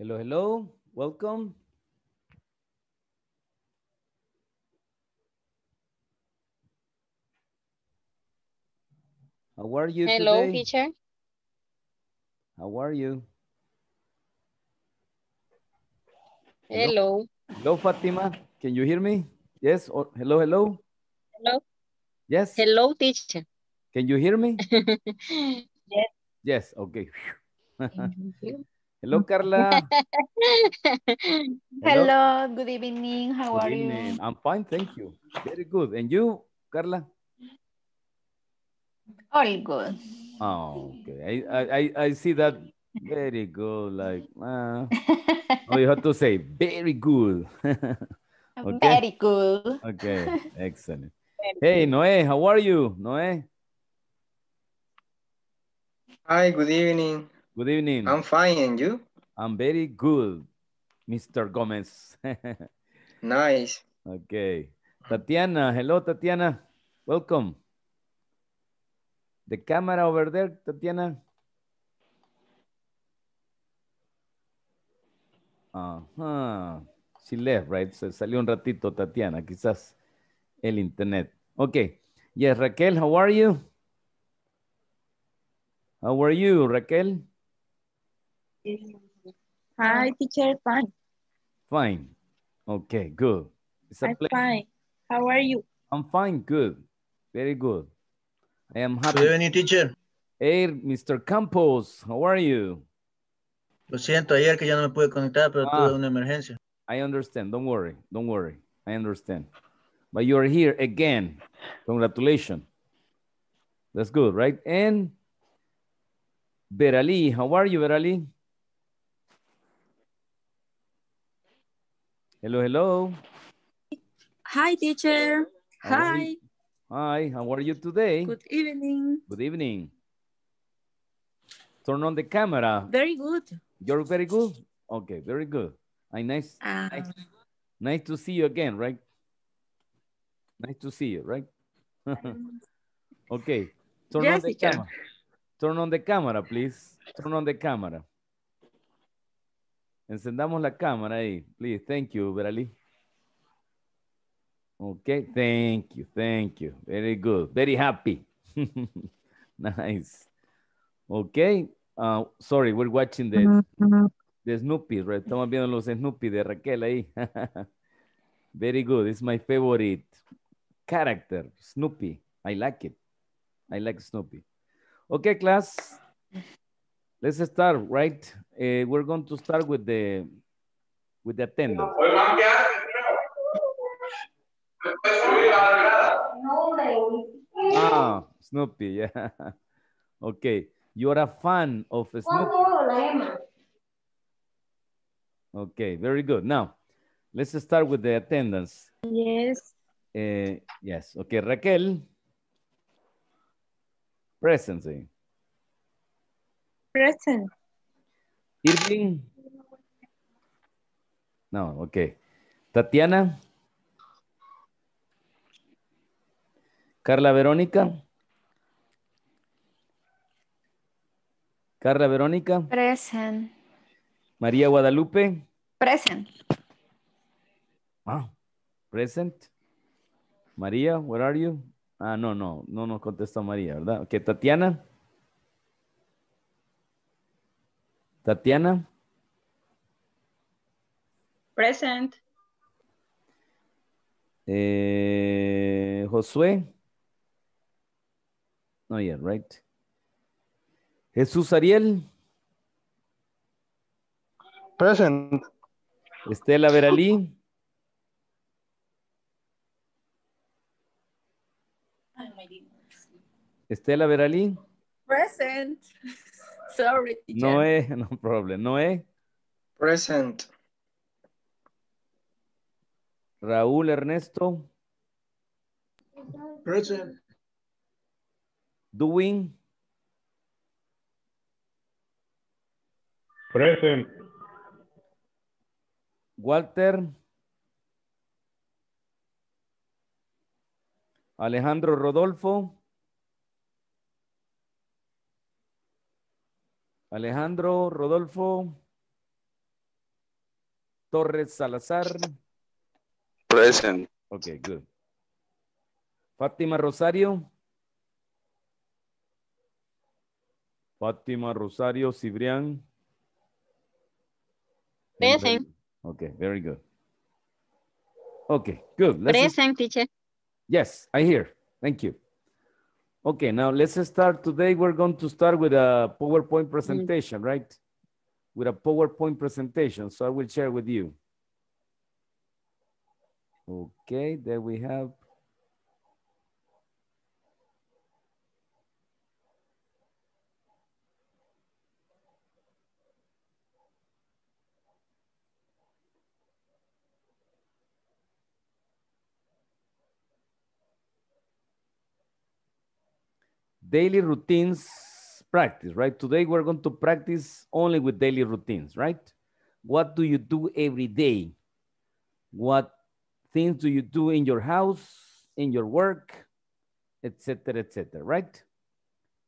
Hello, hello, welcome. How are you Hello, today? teacher. How are you? Hello. Hello, Fatima. Can you hear me? Yes, or hello, hello. Hello. Yes. Hello, teacher. Can you hear me? yes. Yes, okay. Hello, Carla. Hello. Hello. good evening. How good are evening. you? I'm fine, thank you. Very good. And you, Carla? All good. Oh, okay. I, I, I see that very good. Like, uh, oh, you have to say very good. okay? Very good. Okay, excellent. Very hey, good. Noe, how are you, Noe? Hi, good evening. Good evening. I'm fine, and you? I'm very good, Mr. Gomez. nice. Okay. Tatiana, hello, Tatiana. Welcome. The camera over there, Tatiana. Uh -huh. She left, right? Se salió un ratito, Tatiana, quizás el internet. Okay. Yes, Raquel, how are you? How are you, Raquel? Hi, teacher. Fine. Fine. Okay, good. It's a I'm pleasure. fine. How are you? I'm fine. Good. Very good. I am happy. Good evening, teacher. Hey, Mr. Campos, how are you? Lo siento, ayer que ya no me pude conectar, pero ah, tuve una emergencia. I understand. Don't worry. Don't worry. I understand. But you are here again. Congratulations. That's good, right? And Berali, how are you, Berali? Hello, hello. Hi, teacher. Hi. Hi, how are you today? Good evening. Good evening. Turn on the camera. Very good. You're very good? Okay, very good. I nice, um, nice, nice to see you again, right? Nice to see you, right? okay, turn yes, on the teacher. camera. Turn on the camera, please. Turn on the camera. Encendamos la cámara ahí. Please, thank you, Verali. Okay, thank you, thank you. Very good, very happy. nice. Okay, uh, sorry, we're watching the, the Snoopy, right? Estamos viendo los Snoopy de Raquel ahí. very good, it's my favorite character, Snoopy. I like it. I like Snoopy. Okay, class. Let's start, right? Uh, we're going to start with the with the attendance. Ah, Snoopy, yeah. Okay, you're a fan of Snoopy. Okay, very good. Now, let's start with the attendance. Yes. Uh, yes, okay, Raquel. presence. Present. Irving. No, ok. Tatiana. Carla Verónica. Carla Verónica. Present. María Guadalupe. Present. Ah, present. María, where are you? Ah, no, no, no nos contesta María, ¿verdad? Ok, Tatiana. Tatiana. Present. Eh, Josué. No, ya, right. Jesús Ariel. Present. Estela Veralí. Estela Veralí. Present. No es, no problem. No es. Present. Raúl Ernesto. Present. Doing. Present. Walter. Alejandro Rodolfo. Alejandro Rodolfo Torres Salazar. Present. Okay, good. Fátima Rosario. Fátima Rosario Cibrián. Present. Okay, very good. Okay, good. Present, teacher. Yes, I hear. Thank you. Okay, now let's start today. We're going to start with a PowerPoint mm. presentation, mm -hmm. right? With a PowerPoint presentation. So I will share with you. Okay, there we have daily routines practice, right? Today we're going to practice only with daily routines, right? What do you do every day? What things do you do in your house, in your work, etc., etc., right?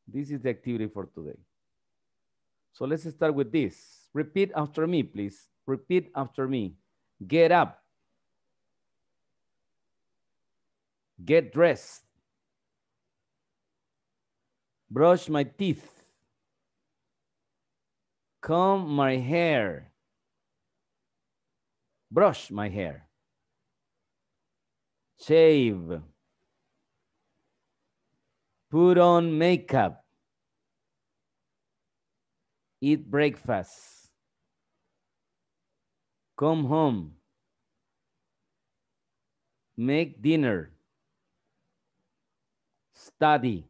This is the activity for today. So let's start with this. Repeat after me, please. Repeat after me. Get up. Get dressed brush my teeth, comb my hair, brush my hair, shave, put on makeup, eat breakfast, come home, make dinner, study,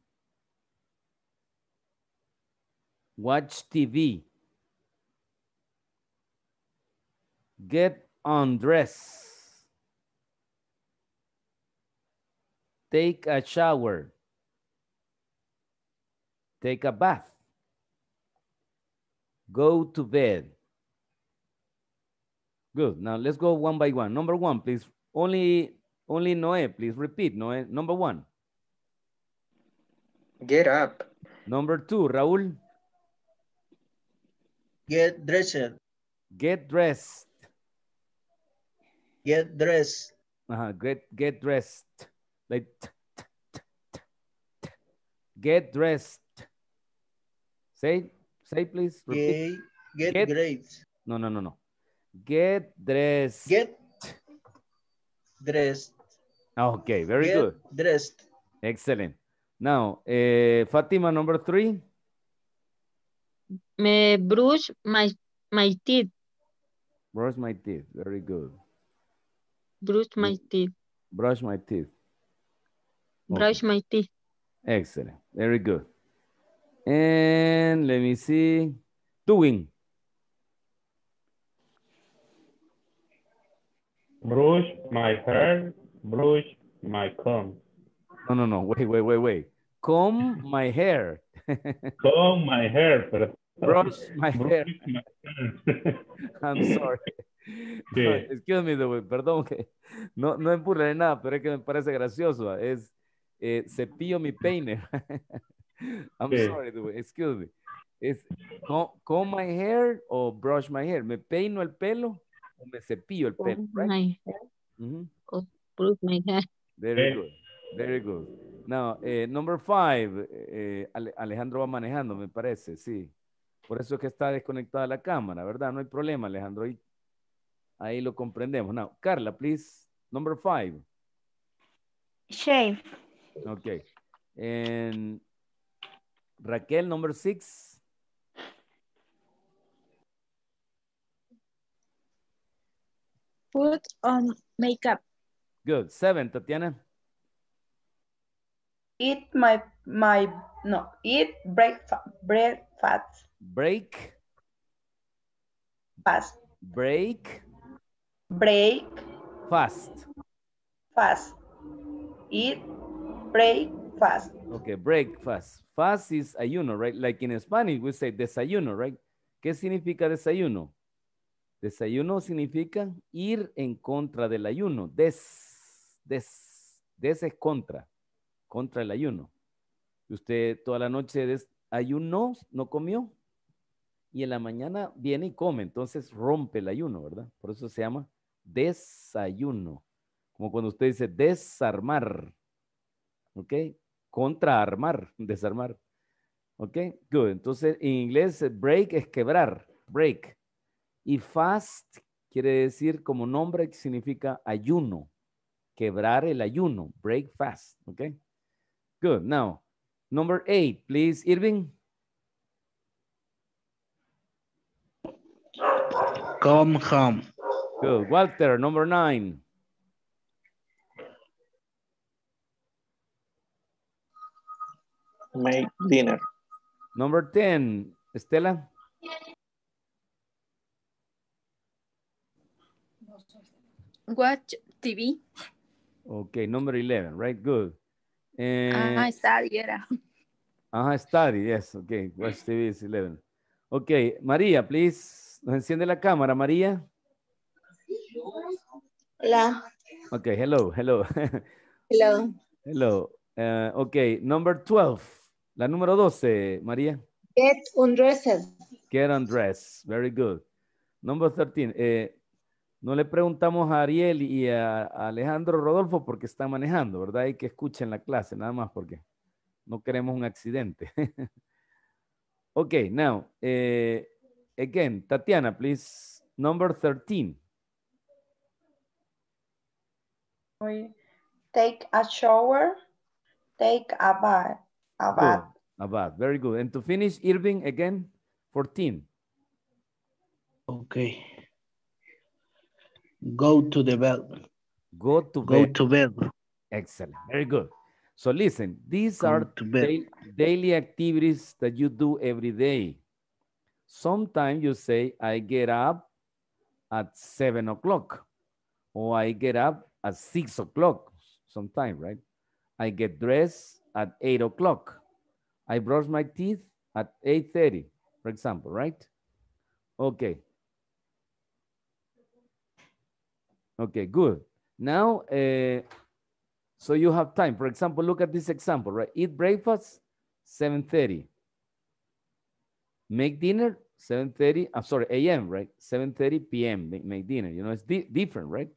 watch TV, get undressed, take a shower, take a bath, go to bed. Good. Now let's go one by one. Number one, please. Only, only Noe, please repeat. Noe, number one. Get up. Number two, Raul. Get dressed. Get dressed. Get dressed. get, get dressed. Like, get dressed. Say, say please. Get, get, No, no, no, no. Get dressed. Get dressed. Okay, very get good. Dressed. Excellent. Now, uh, eh, Fatima, number three. Me brush my, my teeth. Brush my teeth, very good. Brush my teeth. Brush my teeth. Okay. Brush my teeth. Excellent, very good. And let me see, doing. Brush my hair, brush my comb. No, no, no, wait, wait, wait, wait. Comb my hair. comb my hair, Brush my hair. I'm sorry. excuse me, the perdón, que no, no de nada, pero es que me parece gracioso. Es eh, cepillo mi peine. I'm sorry, the excuse me. Es comb my hair or brush my hair. ¿Me peino el pelo o me cepillo el pelo? Right? brush my hair. Very good. Very good. Now, eh, number five, eh, Alejandro va manejando, me parece, sí. Por eso es que está desconectada la cámara, ¿verdad? No hay problema, Alejandro. Ahí, lo comprendemos. Now, Carla, please, number five. Shave. Ok. Raquel, número six. Put on makeup. Good. Seven, Tatiana. Eat my, my, no, eat break, Breakfast. Break. Fast. Break. Break. Fast. Fast. Eat breakfast. Okay, breakfast. Fast is ayuno, right? Like in Spanish, we say desayuno, right? ¿Qué significa desayuno? Desayuno significa ir en contra del ayuno. Des, des, des es contra contra el ayuno. Usted toda la noche ayunó, no comió, y en la mañana viene y come, entonces rompe el ayuno, ¿verdad? Por eso se llama desayuno. Como cuando usted dice desarmar, ¿ok? Contraarmar, desarmar. ¿Ok? Good. Entonces, en inglés, break es quebrar, break. Y fast quiere decir como nombre que significa ayuno, quebrar el ayuno, break fast. ¿Ok? Good. Now, number eight, please, Irving. Come home. Good. Walter, number nine. Make dinner. Number 10, Estela. Watch TV. Okay, number 11, right? Good. Ah, eh, ah, Study era. Ajá, Study, yes, ok. Watch TV 11. Ok, María, please, nos enciende la cámara, María. Hola. Ok, hello, hello. Hello. Hello. Eh, ok, number 12, la número 12, María. Get undressed. Get undressed, very good. Number 13, eh, no le preguntamos a Ariel y a, Alejandro Rodolfo porque está manejando, ¿verdad? Y que escuchen la clase, nada más porque no queremos un accidente. ok, now, eh, again, Tatiana, please, number 13. Take a shower, take a bath. A bath. A bath, very good. And to finish, Irving, again, 14. Okay. Go to the bed. Go to Go to bed. Excellent. Very good. So listen, these Go are da daily activities that you do every day. Sometimes you say, I get up at seven o'clock, or I get up at six o'clock sometime, right? I get dressed at eight o'clock. I brush my teeth at 8.30, for example, right? Okay, Okay, good. Now, uh, so you have time. For example, look at this example, right? Eat breakfast, 7.30. Make dinner, 7.30, I'm sorry, a.m., right? 7.30 p.m., make, make, dinner. You know, it's di different, right?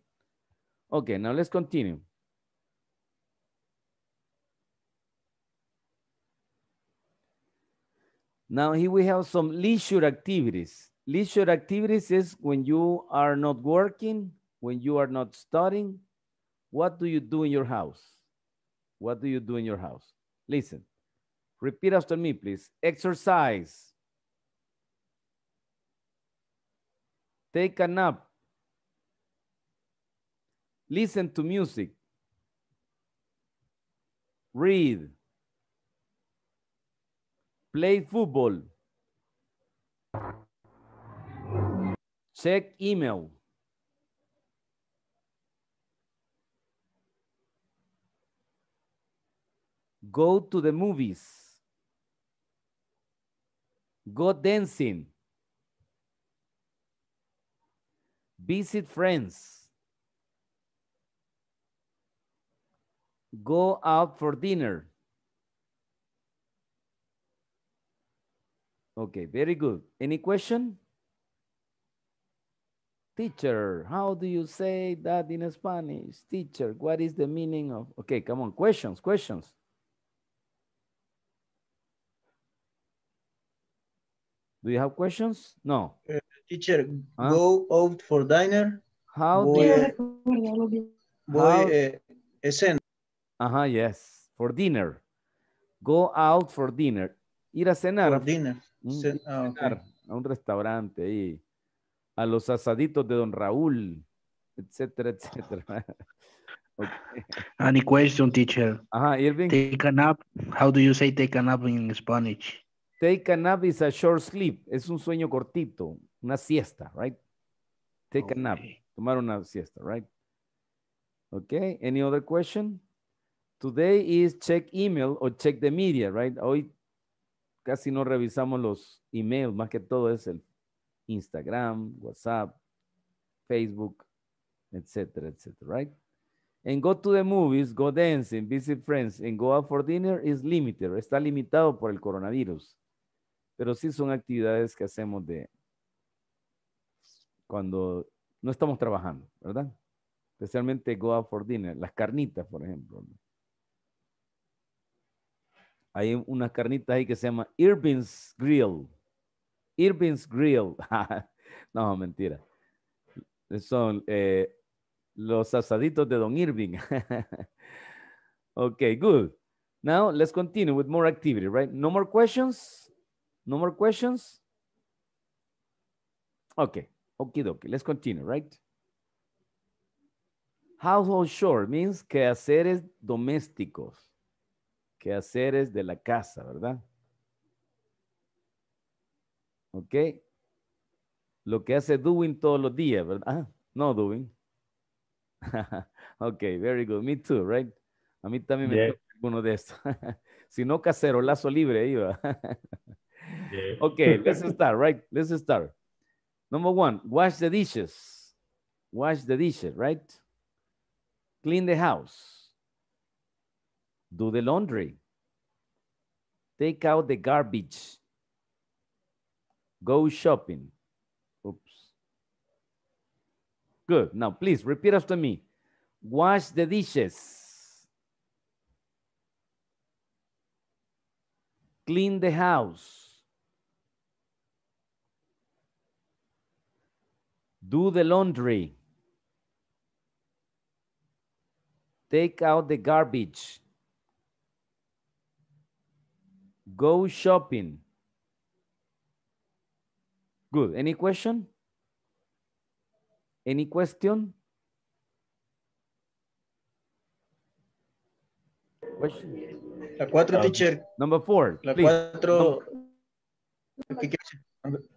Okay, now let's continue. Now here we have some leisure activities. Leisure activities is when you are not working, when you are not studying, what do you do in your house? What do you do in your house? Listen, repeat after me, please. Exercise. Take a nap. Listen to music. Read. Play football. Check email Go to the movies. Go dancing. Visit friends. Go out for dinner. Okay, very good. Any question? Teacher, how do you say that in Spanish? Teacher, what is the meaning of? Okay, come on, questions, questions. Do you have questions? No. Eh, teacher, go out for dinner. How do you... Eh, a cenar. Ajá, yes. For dinner. Go out for dinner. Ir a cenar. For dinner. Mm, ah, a un restaurante y a los asaditos de Don Raúl, etcétera, etcétera. Any question, teacher? Ajá, Take a nap. How do you say take a nap in Spanish? Take a nap is a short sleep. Es un sueño cortito, una siesta, right? Take a nap. Tomar una siesta, right? Okay. Any other question? Today is check email or check the media, right? Hoy casi no revisamos los emails, más que todo es el Instagram, WhatsApp, Facebook, etcétera, etcétera, right? And go to the movies, go dancing, visit friends, and go out for dinner is limited. Está limitado por el coronavirus pero sí son actividades que hacemos de cuando no estamos trabajando, ¿verdad? Especialmente go out for dinner, las carnitas, por ejemplo. Hay unas carnitas ahí que se llama Irving's Grill. Irving's Grill. no, mentira. Son eh, los asaditos de Don Irving. okay, good. Now let's continue with more activity, right? No more questions? No more questions? Okay, okay, okay. Let's continue, right? Household shore means quehaceres domésticos. Quehaceres de la casa, ¿verdad? Ok. Lo que hace doing todos los días, ¿verdad? Ah, no doing. ok, very good. Me too, right? A mí también me toca uno de estos. si no, casero, lazo libre iba. Okay. let's start, right? Let's start. Number one, wash the dishes. Wash the dishes, right? Clean the house. Do the laundry. Take out the garbage. Go shopping. Oops. Good. Now, please repeat after me. Wash the dishes. Clean the house Do the laundry. Take out the garbage. Go shopping. Good. Any question? Any question? Question? La cuatro, um, teacher. Number four. La please. cuatro.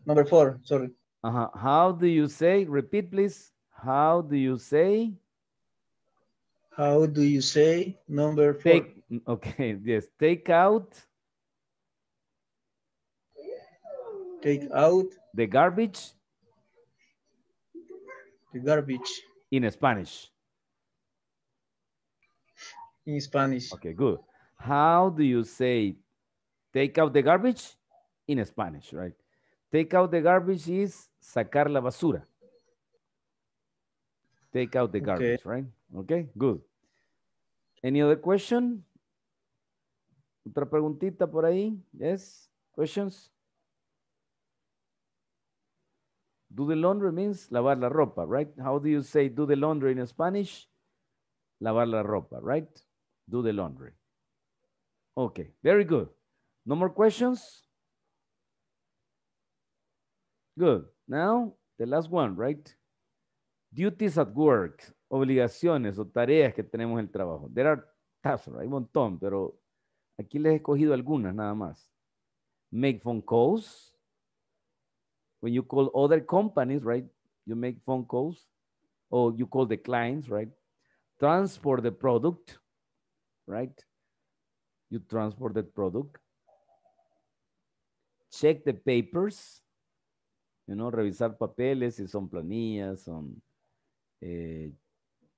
number four, sorry. Uh -huh. How do you say? Repeat, please. How do you say? How do you say number four? Take, okay, yes. Take out. Take out. The garbage. The garbage. In Spanish. In Spanish. Okay, good. How do you say take out the garbage? In Spanish, right? Take out the garbage is sacar la basura. Take out the garbage, right? Okay, good. Any other question? Otra preguntita por ahí. Yes, questions? Do the laundry means lavar la ropa, right? How do you say do the laundry in Spanish? Lavar la ropa, right? Do the laundry. Okay, very good. No more questions? Good. Now, the last one, right? Duties at work, obligaciones o tareas que tenemos en el trabajo. There are tasks, hay un montón, pero aquí les he escogido algunas nada más. Make phone calls. When you call other companies, right? You make phone calls. Or you call the clients, right? Transport the product, right? You transport the product. Check the papers. ¿no? Revisar papeles, si son planillas, son eh,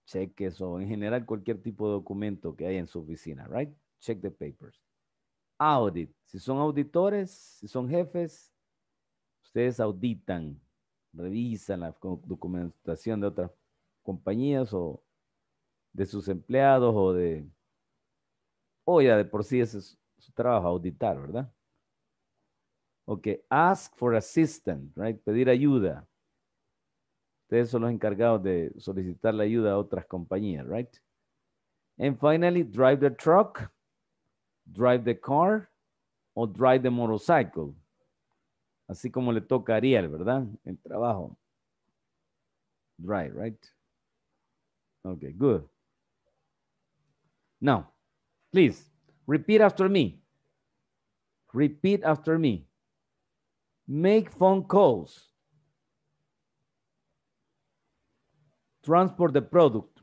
cheques o en general cualquier tipo de documento que hay en su oficina, right? Check the papers. Audit, si son auditores, si son jefes, ustedes auditan, revisan la documentación de otras compañías o de sus empleados o de, o ya de por sí ese es su trabajo, auditar, ¿verdad? Ok, ask for assistance, right? Pedir ayuda. Ustedes son los encargados de solicitar la ayuda a otras compañías, right? And finally, drive the truck, drive the car, o drive the motorcycle. Así como le toca a Ariel, ¿verdad? El trabajo. Drive, right? Okay, good. Now, please, repeat after me. Repeat after me. make phone calls, transport the product,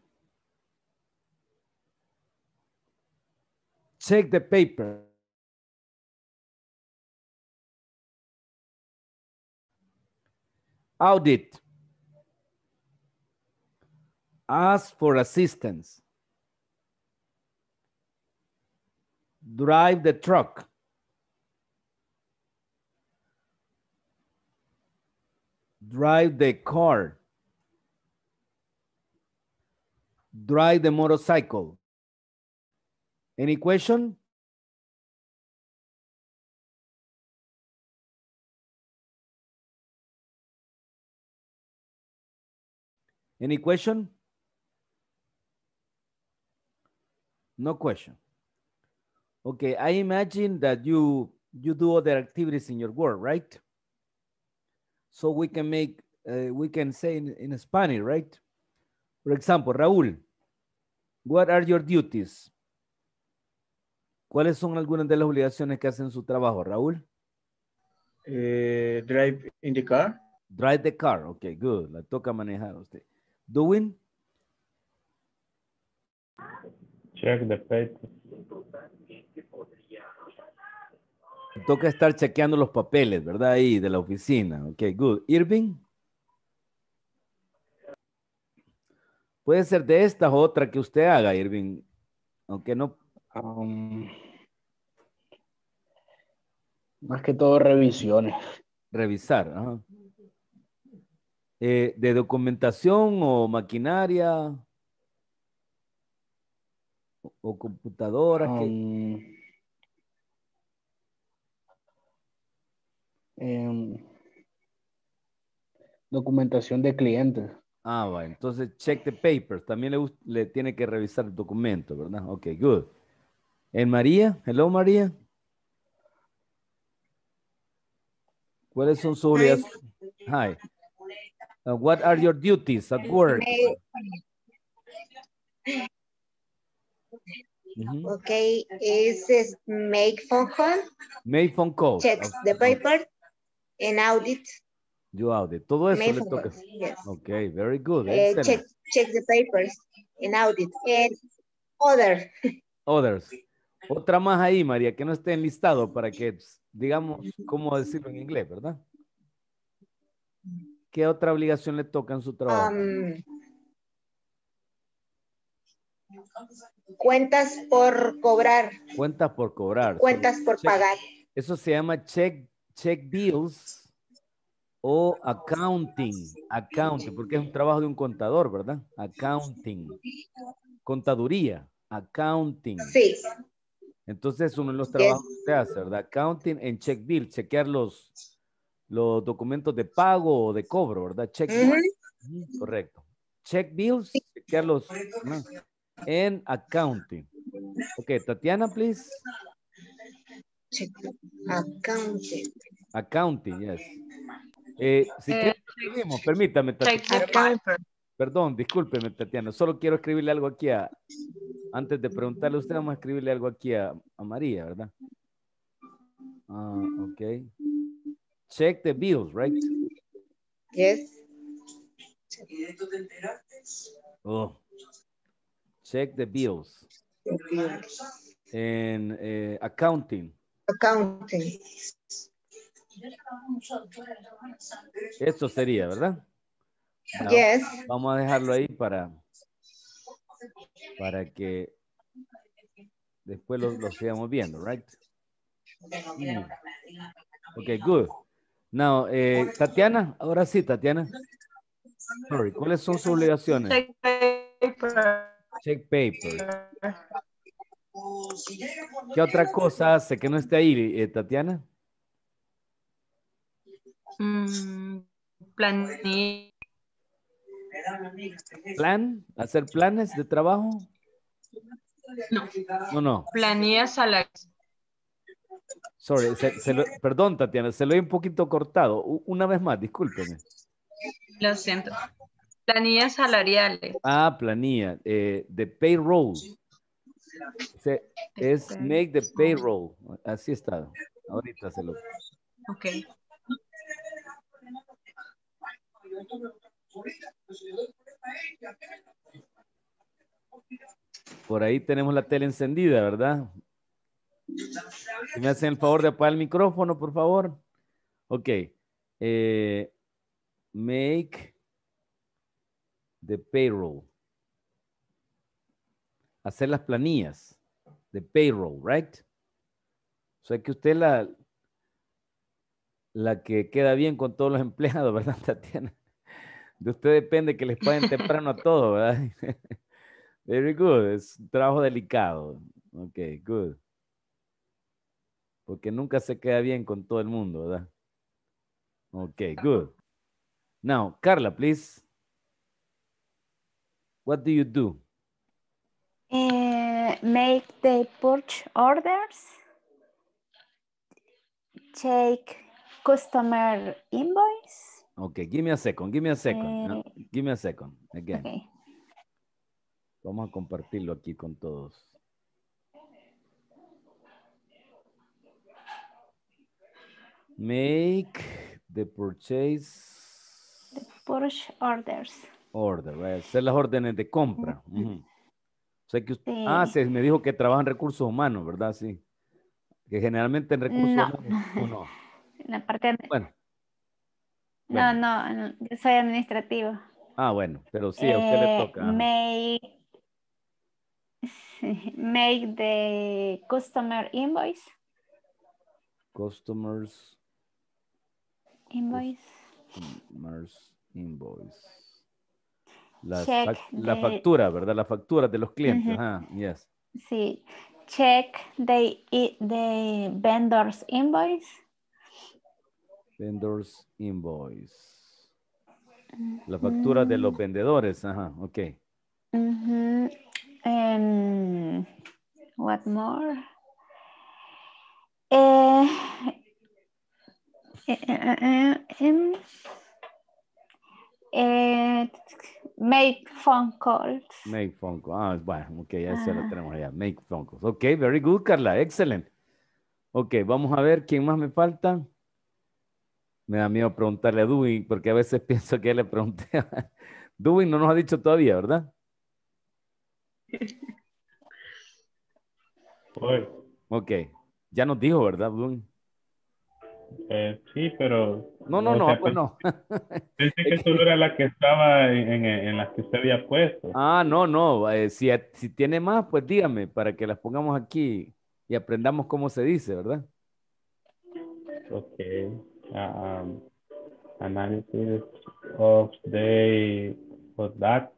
check the paper, audit, ask for assistance, drive the truck, Drive the car. Drive the motorcycle. Any question? Any question? No question. Okay, I imagine that you you do other activities in your work, right? so we can make, eh, we can say in, Spanish, right? For example, Raúl, what are your duties? ¿Cuáles son algunas de las obligaciones que hacen su trabajo, Raúl? Eh, drive in the car. Drive the car, okay, good. La toca manejar usted. Doing? Check the paper toca estar chequeando los papeles, ¿verdad? Ahí de la oficina. Ok, good. Irving. Puede ser de esta o otra que usted haga, Irving. Aunque no. más que todo revisiones. Revisar, eh, ¿De documentación o maquinaria? ¿O, computadoras. computadora? Em, documentación de clientes. Ah, bueno. Entonces, check the papers. También le, tiene que revisar el documento, ¿verdad? Ok, good. En María, hello María. ¿Cuáles son sus obligaciones? Hi. Uh, what are your duties at work? Mm-hmm. Okay, make phone call? Make phone call. Check the paper en audit. Yo audit. Todo eso le toca. Ok, Okay, very good. Eh, check, the papers en audit. And Others. Otra más ahí, María, que no esté en listado para que pues, digamos cómo decirlo en inglés, ¿verdad? ¿Qué otra obligación le toca en su trabajo? Um, cuentas por cobrar. Cuentas por cobrar. Cuentas por pagar. Eso se llama check check bills o accounting. Accounting, porque es un trabajo de un contador, ¿verdad? Accounting. Contaduría. Accounting. Sí. Entonces, uno de los trabajos que que hace, ¿verdad? Accounting en check bills, chequear los, los documentos de pago o de cobro, ¿verdad? Check bills. Correcto. Check bills, chequear los... En accounting. Ok, Tatiana, please. Accounting. Accounting, yes. Eh, si eh, queremos, permítame, Tatiana. Perdón, discúlpeme, Tatiana. Solo quiero escribirle algo aquí a... Antes de preguntarle a usted, vamos a escribirle algo aquí a, María, ¿verdad? Ah, ok. Check the bills, right? Yes. Oh. Check the bills. En eh, accounting accounting. Esto sería, ¿verdad? Vamos a dejarlo ahí para, para que después lo, lo sigamos viendo, right? Mm. Ok, good. Now, eh, Tatiana, ahora sí, Tatiana. ¿cuáles son sus obligaciones? Check paper. Check paper. ¿Qué otra cosa hace que no esté ahí, eh, Tatiana? Mm, ¿Plan? ¿Hacer planes de trabajo? No. No, no. Planilla salariales? Sorry, perdón, Tatiana, se lo he un poquito cortado. Una vez más, discúlpeme. Lo siento. Planillas salariales. Ah, planilla. Eh, de payroll es este, make the payroll. Así está. Ahorita se lo. Ok. Por ahí tenemos la tele encendida, ¿verdad? Si me hacen el favor de apagar el micrófono, por favor. Ok. Eh, make the payroll hacer las planillas de payroll, right? O sea que usted la, la que queda bien con todos los empleados, ¿verdad, Tatiana? De usted depende que les paguen temprano a todos, ¿verdad? Very good, es un trabajo delicado. Ok, good. Porque nunca se queda bien con todo el mundo, ¿verdad? Ok, good. Now, Carla, please. What do you do? Eh, make the purchase orders. Take customer invoice. Okay, give me a second, give me a second. Eh, give me a second, again. Vamos a compartirlo aquí con todos. Make the purchase. purchase orders. Order, right? Hacer las órdenes de compra. O que usted, Ah, se me dijo que trabaja en recursos humanos, ¿verdad? Sí. Que generalmente en recursos humanos. ¿o no? En la parte. Bueno. No, no, yo soy administrativo. Ah, bueno, pero sí, a usted le eh, toca. Make, make the customer invoice. Customers. Invoice. Customers invoice. La, factura, ¿verdad? La factura de los clientes. Ah, yes. Sí. Check the, vendor's invoice. Vendor's invoice. La factura de los mm. vendedores. Ajá, ok. ¿Qué em, what more? Eh, eh, eh, eh em. Make phone calls. Make phone calls. Ah, bueno, ok, ya se lo ah. tenemos allá. Make phone calls. Ok, very good, Carla. Excellent. Ok, vamos a ver quién más me falta. Me da miedo preguntarle a Dubin, porque a veces pienso que le pregunté. A... no nos ha dicho todavía, ¿verdad? Hoy. Ok, ya nos dijo, ¿verdad, Dubin? Eh, sí, pero... No, no, no, pues Pensé que solo era la que estaba en, la que usted había puesto. Ah, no, no. Eh, si, tiene más, pues dígame para que las pongamos aquí y aprendamos cómo se dice, ¿verdad? Ok. Um, análisis of the... data,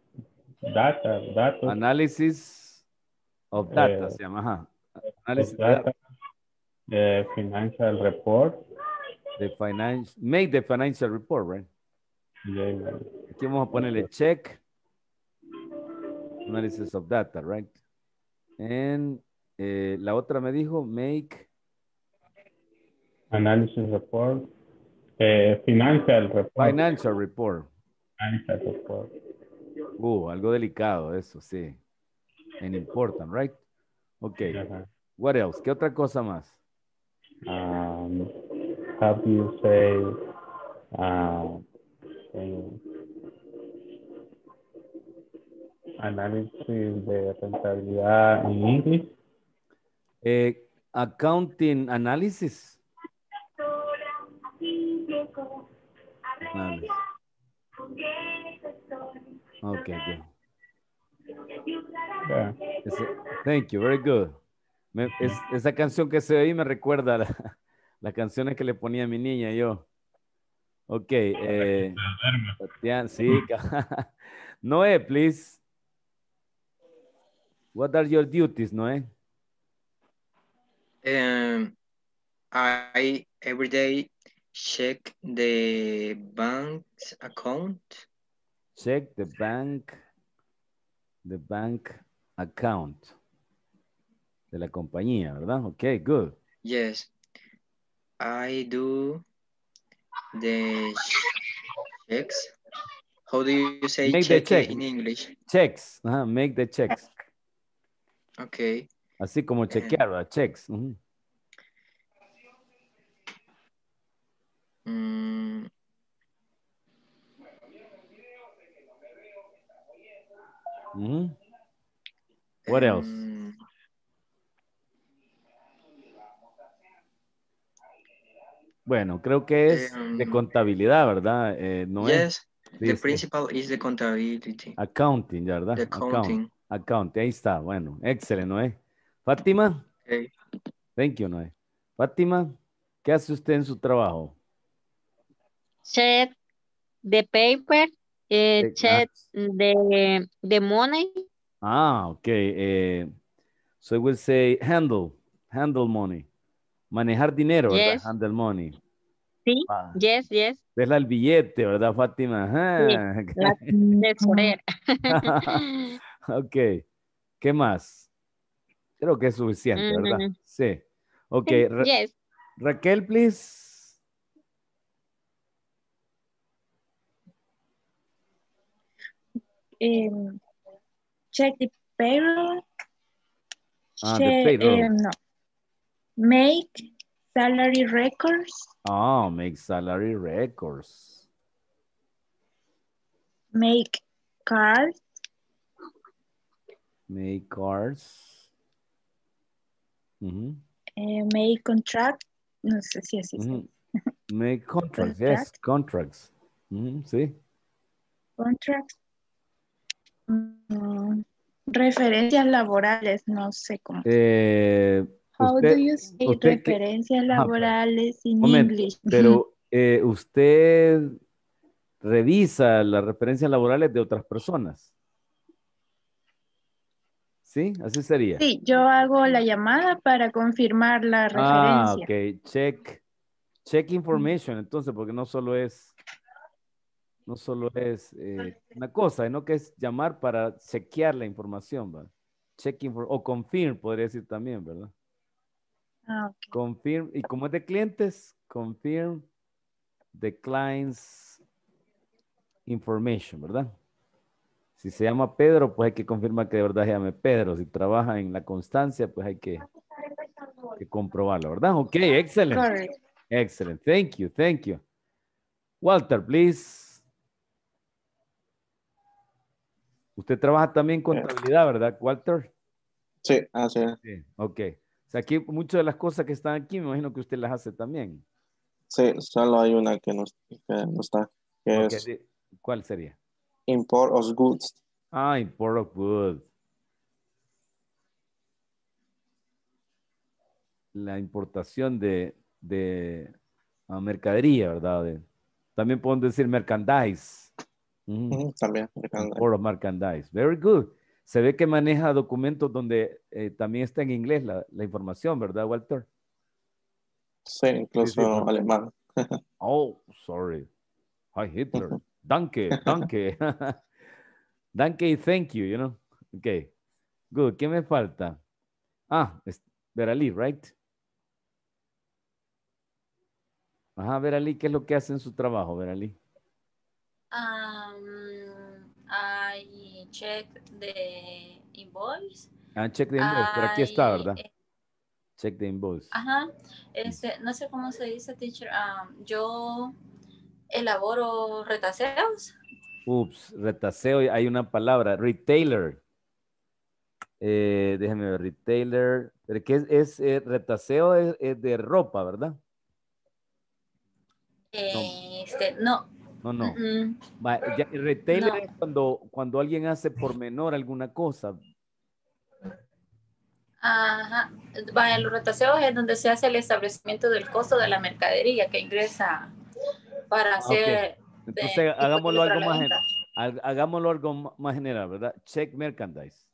datos. Análisis of data eh, se llama, Análisis The financial report. The finance, make the financial report, right? Aquí vamos a ponerle check. Analysis of data, right? And eh, la otra me dijo make. Analysis eh, report. financial report. Financial report. Uh, algo delicado eso, sí. And important, right? Okay. What else? ¿Qué otra cosa más? um, how do you say, uh, um, analysis de rentabilidad en inglés? Eh, accounting analysis. Vale. Okay, Yeah. Thank you. Very good. esa canción que se oí me recuerda la, las canciones que le ponía a mi niña yo. Ok. Ah, eh, Noé, please. What are your duties, Noé? Em, I every day check the bank account. Check the bank, the bank account de la compañía, ¿verdad? Ok, good. Yes. I do the checks. How do you say make check, in English? Checks. Make the checks. Okay. Así como eh. chequear, ¿verdad? checks. Uh What em, else? Bueno, creo que es de em, contabilidad, ¿verdad? Eh, no yes, es, the principal is the contability. Accounting, ¿verdad? The accounting. Accounting, ahí está, bueno, excelente, Noé. Fátima. Okay. Thank you, Noé. Fátima, ¿qué hace usted en su trabajo? Check the paper, eh, check the, ah. money. Ah, ok. Eh, so I say handle, handle money. Manejar dinero, ¿verdad? Handle money. Sí, ah. yes, yes. Es la el billete, ¿verdad, Fátima? Ajá. Sí, la ok. ¿Qué más? Creo que es suficiente, ¿verdad? Sí. Ok. yes. Raquel, please. favor. Eh, check the payroll. Ah, the payroll. Eh, no. Make salary records. Oh, make salary records. Make cards. Make cards. Eh, make contract. No sé si así. es. Make contracts, yes, contracts. Sí. Contracts. Mm, referencias laborales, no sé cómo. Eh, How do referencias laborales in Pero eh, usted revisa las referencias laborales de otras personas. ¿Sí? Así sería. Sí, yo hago la llamada para confirmar la ah, referencia. Ah, ok. Check, check information, entonces, porque no solo es, no solo es eh, una cosa, sino que es llamar para chequear la información, ¿verdad? Check o confirm, podría decir también, ¿verdad? Ah, confirm, y como es de clientes, confirm the client's information, ¿verdad? Si se llama Pedro, pues hay que confirmar que de verdad se llame Pedro. Si trabaja en la constancia, pues hay que, que comprobarlo, ¿verdad? Ok, excelente. Excelente, Thank you, thank you. Walter, please. Usted trabaja también contabilidad, ¿verdad, Walter? Sí, así Sí, ok. O sea, aquí muchas de las cosas que están aquí, me imagino que usted las hace también. Sí, solo hay una que no, está. ¿Cuál sería? Import of goods. Ah, import of goods. La importación de, de ah, mercadería, ¿verdad? también pueden decir merchandise. También Import of merchandise. Very good. Se ve que maneja documentos donde eh, también está en inglés la, información, ¿verdad, Walter? Sí, incluso en alemán. oh, sorry. Hi, Hitler. Danke, danke. danke y thank you, you know. Okay, good. ¿Qué me falta? Ah, Verali, right? Ajá, Verali, ¿qué es lo que hace en su trabajo, Verali? Ah check de invoice. Ah, check de invoice, por aquí está, ¿verdad? Eh, check de invoice. Ajá, este, no sé cómo se dice, teacher. Um, yo elaboro retaseos. Ups, retaseo, hay una palabra, retailer. Eh, déjame ver, retailer. ¿Qué es, es eh, retaseo es, de ropa, verdad? Este, no, no, no. Uh es cuando, cuando alguien hace por menor alguna cosa. Ajá. en los retaseos es donde se hace el establecimiento del costo de la mercadería que ingresa para ah, hacer. Okay. Eh, Entonces, pues, hagámoslo algo más general. Hagámoslo algo más general, ¿verdad? Check merchandise.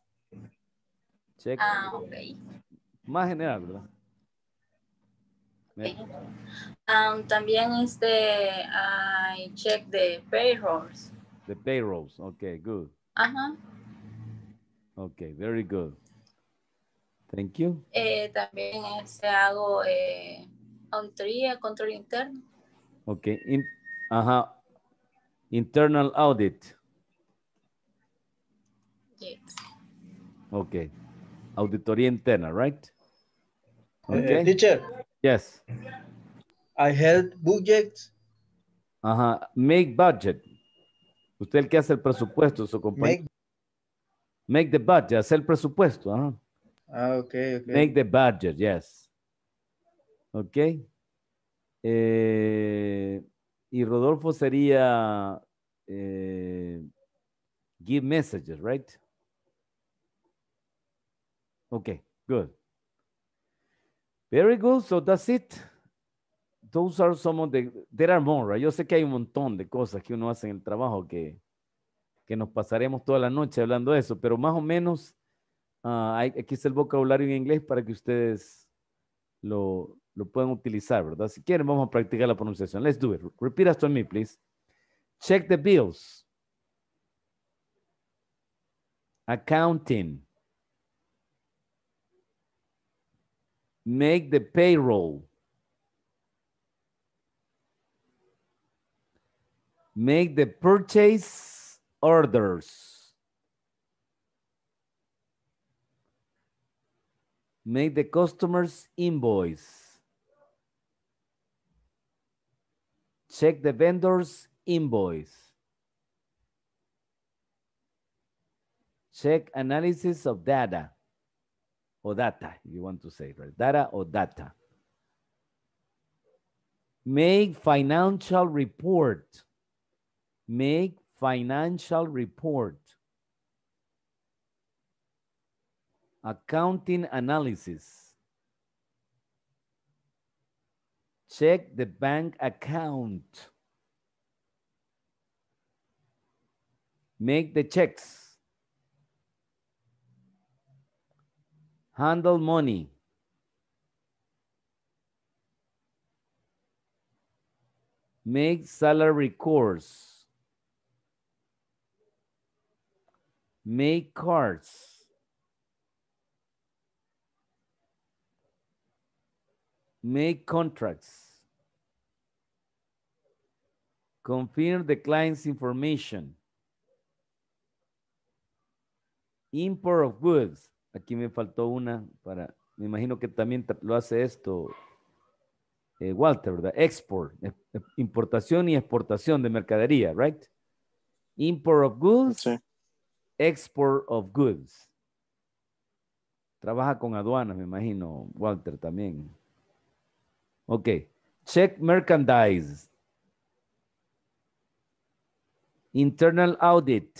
Check. Ah, ok. Más general, ¿verdad? Um, también este, I check the payrolls. The payrolls, okay, good. Ajá. Okay, very good. Thank you. Eh, también este, hago eh, auditoría, control interno. Okay, In, ajá. Internal audit. Yes. Okay. Auditoría interna, right? Eh, okay. Uh, teacher. Yes. I help budget. Ajá. Make budget. Usted el que hace el presupuesto, su compañero. Make, the budget, hacer el presupuesto. Ah, ok, ok. Make the budget, yes. Ok. Eh, y Rodolfo sería eh, give messages, right? Ok, good. Very good. So that's it. Those are some of the, there are more, right? Yo sé que hay un montón de cosas que uno hace en el trabajo que, que nos pasaremos toda la noche hablando de eso, pero más o menos ah, aquí está el vocabulario en inglés para que ustedes lo, lo puedan utilizar, ¿verdad? Si quieren, vamos a practicar la pronunciación. Let's do it. Repeat after me, please. Check the bills. Accounting. make the payroll. Make the purchase orders. Make the customer's invoice. Check the vendor's invoice. Check analysis of data or data, you want to say, right? Data or data. Make financial report. Make financial report. Accounting analysis. Check the bank account. Make the checks. handle money. Make salary course. Make cards. Make contracts. Confirm the client's information. Import of goods. Aquí me faltó una para, me imagino que también lo hace esto, eh, Walter, ¿verdad? Export, eh, eh, importación y exportación de mercadería, right? Import of goods, export of goods. Trabaja con aduanas, me imagino, Walter también. Ok. Check merchandise. Internal audit.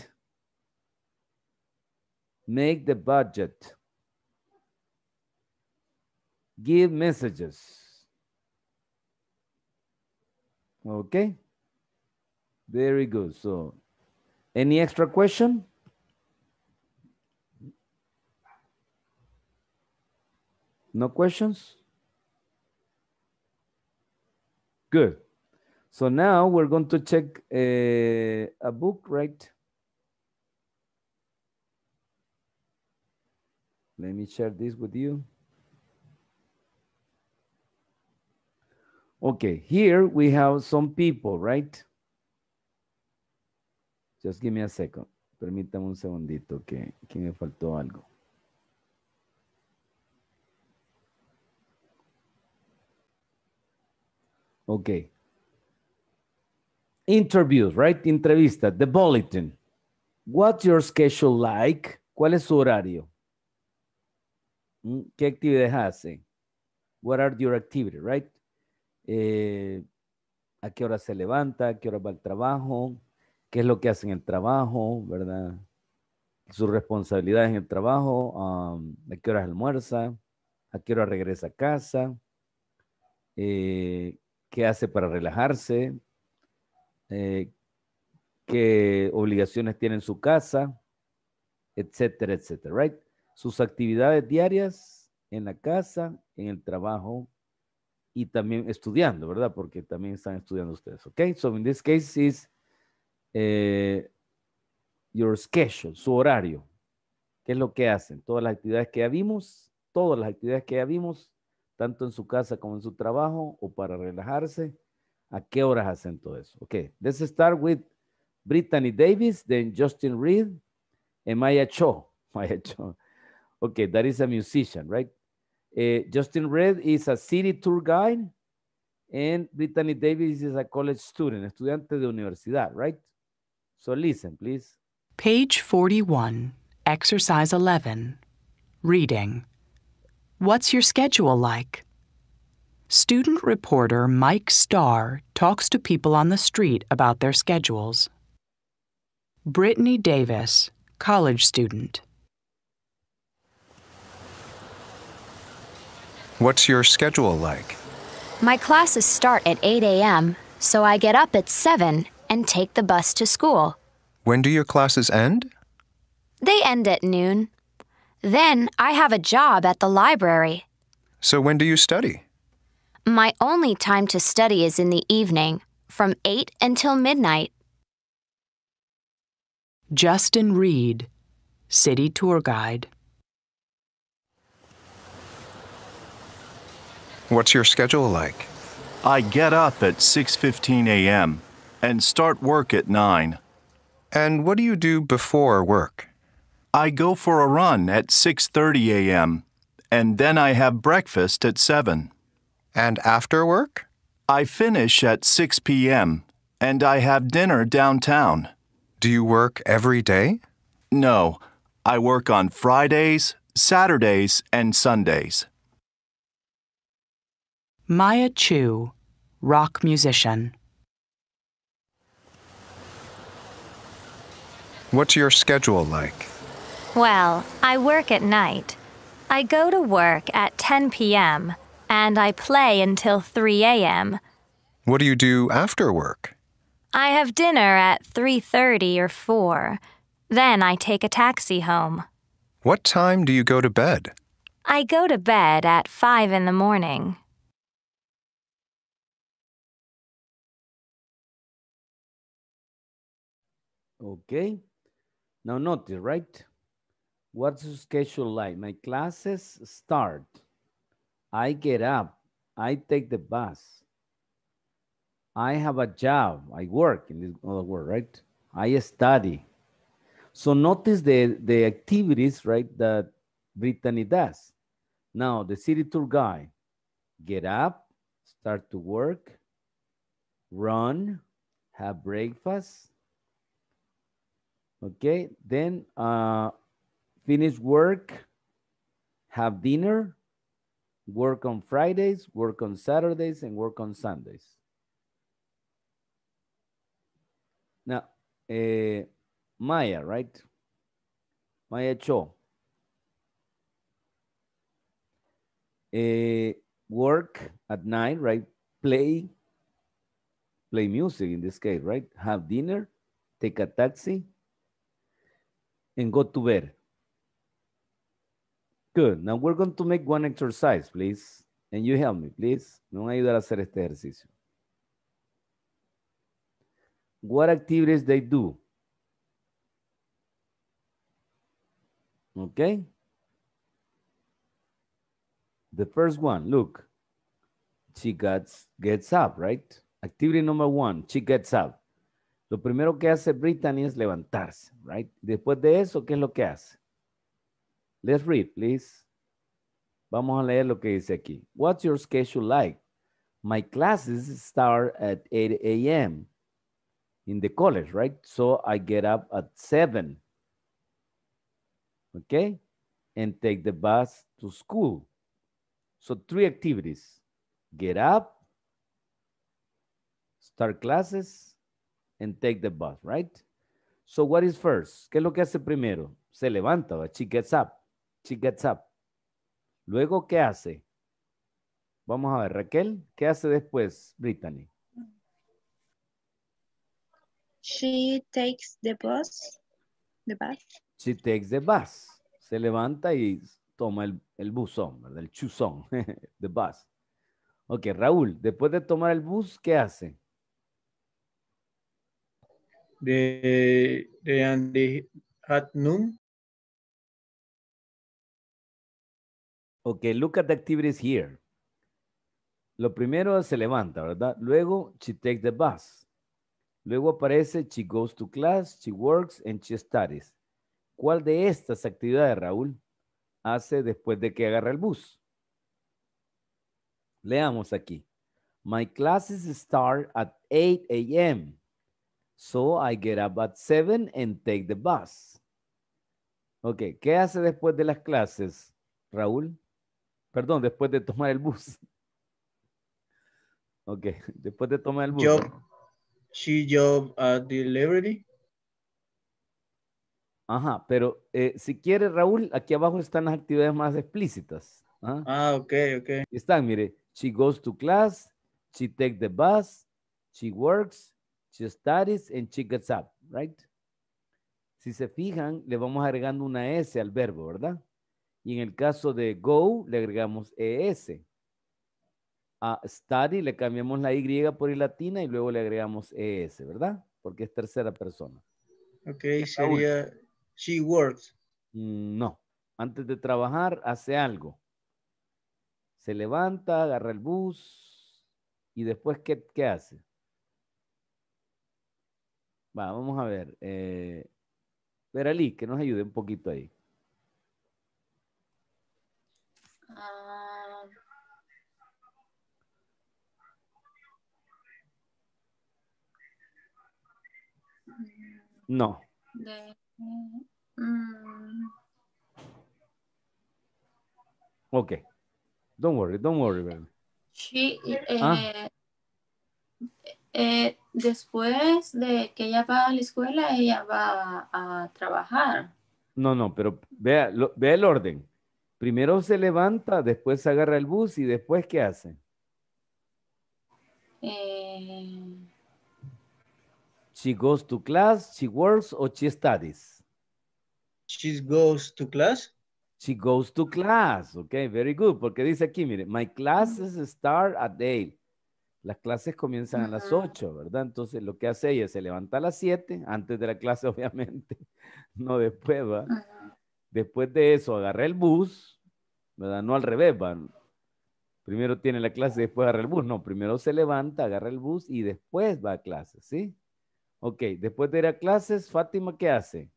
Make the budget. Give messages. Okay. Very good. So any extra question? No questions? Good. So now we're going to check a, uh, a book, right? Let me share this with you. Okay, here we have some people, right? Just give me a second. Permítame un segundito que, que me faltó algo. Okay. Interviews, right? Entrevista, the bulletin. What's your schedule like? ¿Cuál es su horario? Mm, ¿Qué actividades hace? What are your activities, right? Eh, ¿A qué hora se levanta? ¿A qué hora va al trabajo? ¿Qué es lo que hace en el trabajo, verdad? Sus responsabilidades en el trabajo. Um, ¿A qué hora almuerza? ¿A qué hora regresa a casa? Eh, ¿Qué hace para relajarse? Eh, ¿Qué obligaciones tiene en su casa? Etcétera, etcétera, right? sus actividades diarias en la casa, en el trabajo y también estudiando, ¿verdad? Porque también están estudiando ustedes, ¿ok? So in this case is eh, your schedule, su horario. ¿Qué es lo que hacen? Todas las actividades que ya vimos, todas las actividades que ya vimos, tanto en su casa como en su trabajo o para relajarse. ¿A qué horas hacen todo eso? Ok, let's start with Brittany Davis, then Justin Reed, and Maya Cho. Maya Cho. Okay, that is a musician, right? Uh, Justin Red is a city tour guide and Brittany Davis is a college student, estudiante de universidad, right? So listen, please. Page 41, exercise 11, reading. What's your schedule like? Student reporter Mike Starr talks to people on the street about their schedules. Brittany Davis, college student. What's your schedule like? My classes start at 8 a.m., so I get up at 7 and take the bus to school. When do your classes end? They end at noon. Then I have a job at the library. So when do you study? My only time to study is in the evening, from 8 until midnight. Justin Reed, City Tour Guide. What's your schedule like? I get up at 6:15 a.m. and start work at 9. And what do you do before work? I go for a run at 6:30 a.m. and then I have breakfast at 7. And after work? I finish at 6 p.m. and I have dinner downtown. Do you work every day? No. I work on Fridays, Saturdays, and Sundays. Maya Chu, rock musician. What's your schedule like? Well, I work at night. I go to work at 10 p.m. and I play until 3 a.m. What do you do after work? I have dinner at 3:30 or 4. Then I take a taxi home. What time do you go to bed? I go to bed at 5 in the morning. Okay. Now notice, right? What's the schedule like? My classes start. I get up. I take the bus. I have a job. I work in this other word, right? I study. So notice the, the activities, right, that Brittany does. Now, the city tour guy, get up, start to work, run, have breakfast, Okay, then uh, finish work, have dinner, work on Fridays, work on Saturdays, and work on Sundays. Now, uh, Maya, right? Maya Cho. Uh, work at night, right? Play, play music in this case, right? Have dinner, take a taxi, and go to bed. Good. Now we're going to make one exercise, please. And you help me, please. Me van a ayudar a hacer este ejercicio. What activities they do? Okay. The first one, look. She gets, gets up, right? Activity number one, she gets up. Lo primero que hace Brittany es levantarse, right? Después de eso, ¿qué es lo que hace? Let's read, please. Vamos a leer lo que dice aquí. What's your schedule like? My classes start at 8 a.m. in the college, right? So I get up at 7. Okay? And take the bus to school. So three activities. Get up, start classes, and take the bus, right? So what is first? ¿Qué es lo que hace primero? Se levanta, she gets up, she gets up. Luego, ¿qué hace? Vamos a ver, Raquel, ¿qué hace después, Brittany? She takes the bus, the bus. She takes the bus. Se levanta y toma el, el buzón, ¿verdad? El chuzón, the bus. Ok, Raúl, después de tomar el bus, ¿qué hace? de, de at noon Ok, look at the activities here. Lo primero se levanta, ¿verdad? Luego, she takes the bus. Luego aparece, she goes to class, she works, and she studies. ¿Cuál de estas actividades, Raúl, hace después de que agarra el bus? Leamos aquí. My classes start at 8 a.m. So I get up at 7 and take the bus. Ok, ¿qué hace después de las clases, Raúl? Perdón, después de tomar el bus. Ok, después de tomar el bus. She job at the Ajá, pero eh, si quiere, Raúl, aquí abajo están las actividades más explícitas. ¿Ah? ah, ok, ok. Están, mire, she goes to class, she take the bus, she works, She studies and she gets up, right? Si se fijan, le vamos agregando una S al verbo, ¿verdad? Y en el caso de go, le agregamos ES. A study le cambiamos la Y por I latina y luego le agregamos ES, ¿verdad? Porque es tercera persona. Ok, sería she works. Mm, no, antes de trabajar hace algo. Se levanta, agarra el bus y después ¿qué, qué hace? Va, vamos a ver. Eh, Veralí, que nos ayude un poquito ahí. Ah. No. De... Mm. Ok. Don't worry, don't worry, She, eh, después de que ella va a la escuela, ella va a, trabajar. No, no, pero vea, el orden. Primero se levanta, después se agarra el bus y después ¿qué hace? Eh. She goes to class, she works or she studies? She goes to class. She goes to class. Ok, very good. Porque dice aquí, mire, my classes start at 8 las clases comienzan a las 8, ¿verdad? Entonces lo que hace ella, se levanta a las 7, antes de la clase obviamente, no después, ¿va? Después de eso agarra el bus, ¿verdad? No al revés, van Primero tiene la clase, después agarra el bus, no, primero se levanta, agarra el bus y después va a clases, ¿sí? Ok, después de ir a clases, Fátima, ¿qué hace?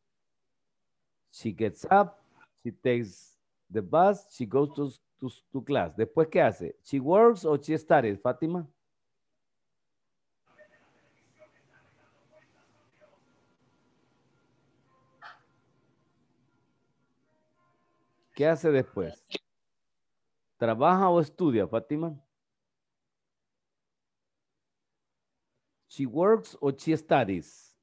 She gets up, she takes the bus, she goes to, class. Después, ¿qué hace? She works or she studies, Fátima? ¿Qué hace después? ¿Trabaja o estudia, Fátima? She works o she studies?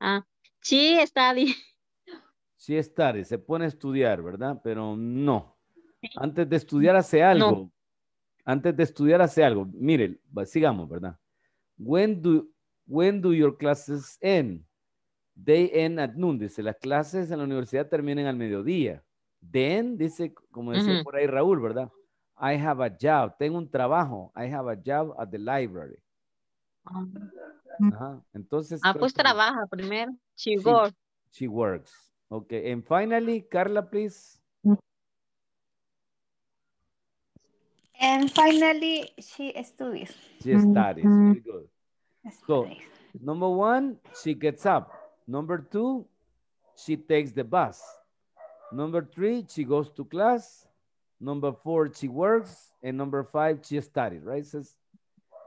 Ah, she studies. She studies, se pone a estudiar, ¿verdad? Pero no. Antes de estudiar hace algo antes de estudiar hace algo. Mire, sigamos, ¿verdad? When do, when do your classes end? They end at noon. Dice, las clases en la universidad terminan al mediodía. Then, dice, como decía por ahí Raúl, ¿verdad? I have a job. Tengo un trabajo. I have a job at the library. Entonces. Ah, pues trabaja primero. She, she works. She works. Okay. And finally, Carla, please. And finally, she studies. She studies. Very So, number one, she gets up. Number two, she takes the bus. Number three, she goes to class. Number four, she works. And number five, she studies, right?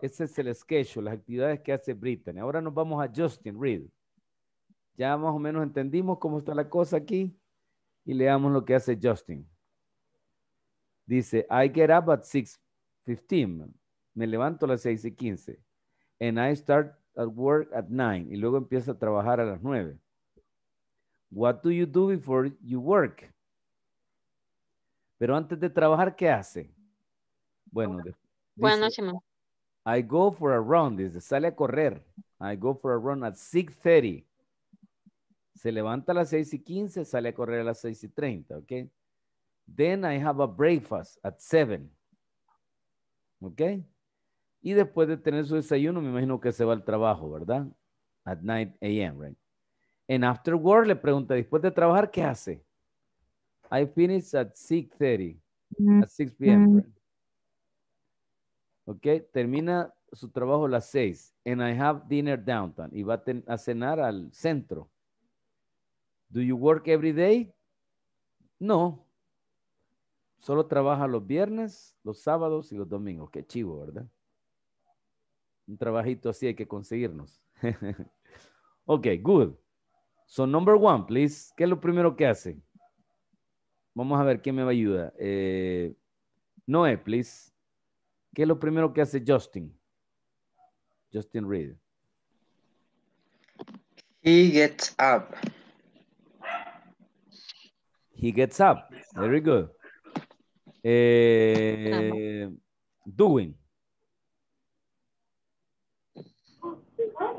ese es el schedule, las actividades que hace Brittany. Ahora nos vamos a Justin Reed. Ya más o menos entendimos cómo está la cosa aquí y leamos lo que hace Justin. Dice, I get up at 6.15. Me levanto a las 6.15, And I start at work at 9. Y luego empiezo a trabajar a las 9. What do you do before you work? Pero antes de trabajar, ¿qué hace? Bueno, Buenas I go for a run. Dice, sale a correr. I go for a run at 6.30. Se levanta a las 6 y 15, sale a correr a las 6 y 30, ¿ok? Then I have a breakfast at 7. ¿Ok? Y después de tener su desayuno, me imagino que se va al trabajo, ¿verdad? At 9 a.m., right? And after work, le pregunta, después de trabajar, ¿qué hace? I finish at 6.30, mm-hmm. at 6 p.m., mm-hmm. right? ¿Ok? Termina su trabajo a las 6. And I have dinner downtown. Y va a, a cenar al centro. Do you work every day? No. Solo trabaja los viernes, los sábados y los domingos. Qué chivo, ¿verdad? Un trabajito así hay que conseguirnos. ok, good. So number one, please. ¿Qué es lo primero que hace? Vamos a ver quién me va a ayudar. Eh, Noé, please. ¿Qué es lo primero que hace Justin? Justin Reed. He gets up. He gets up. Very good. Eh, doing.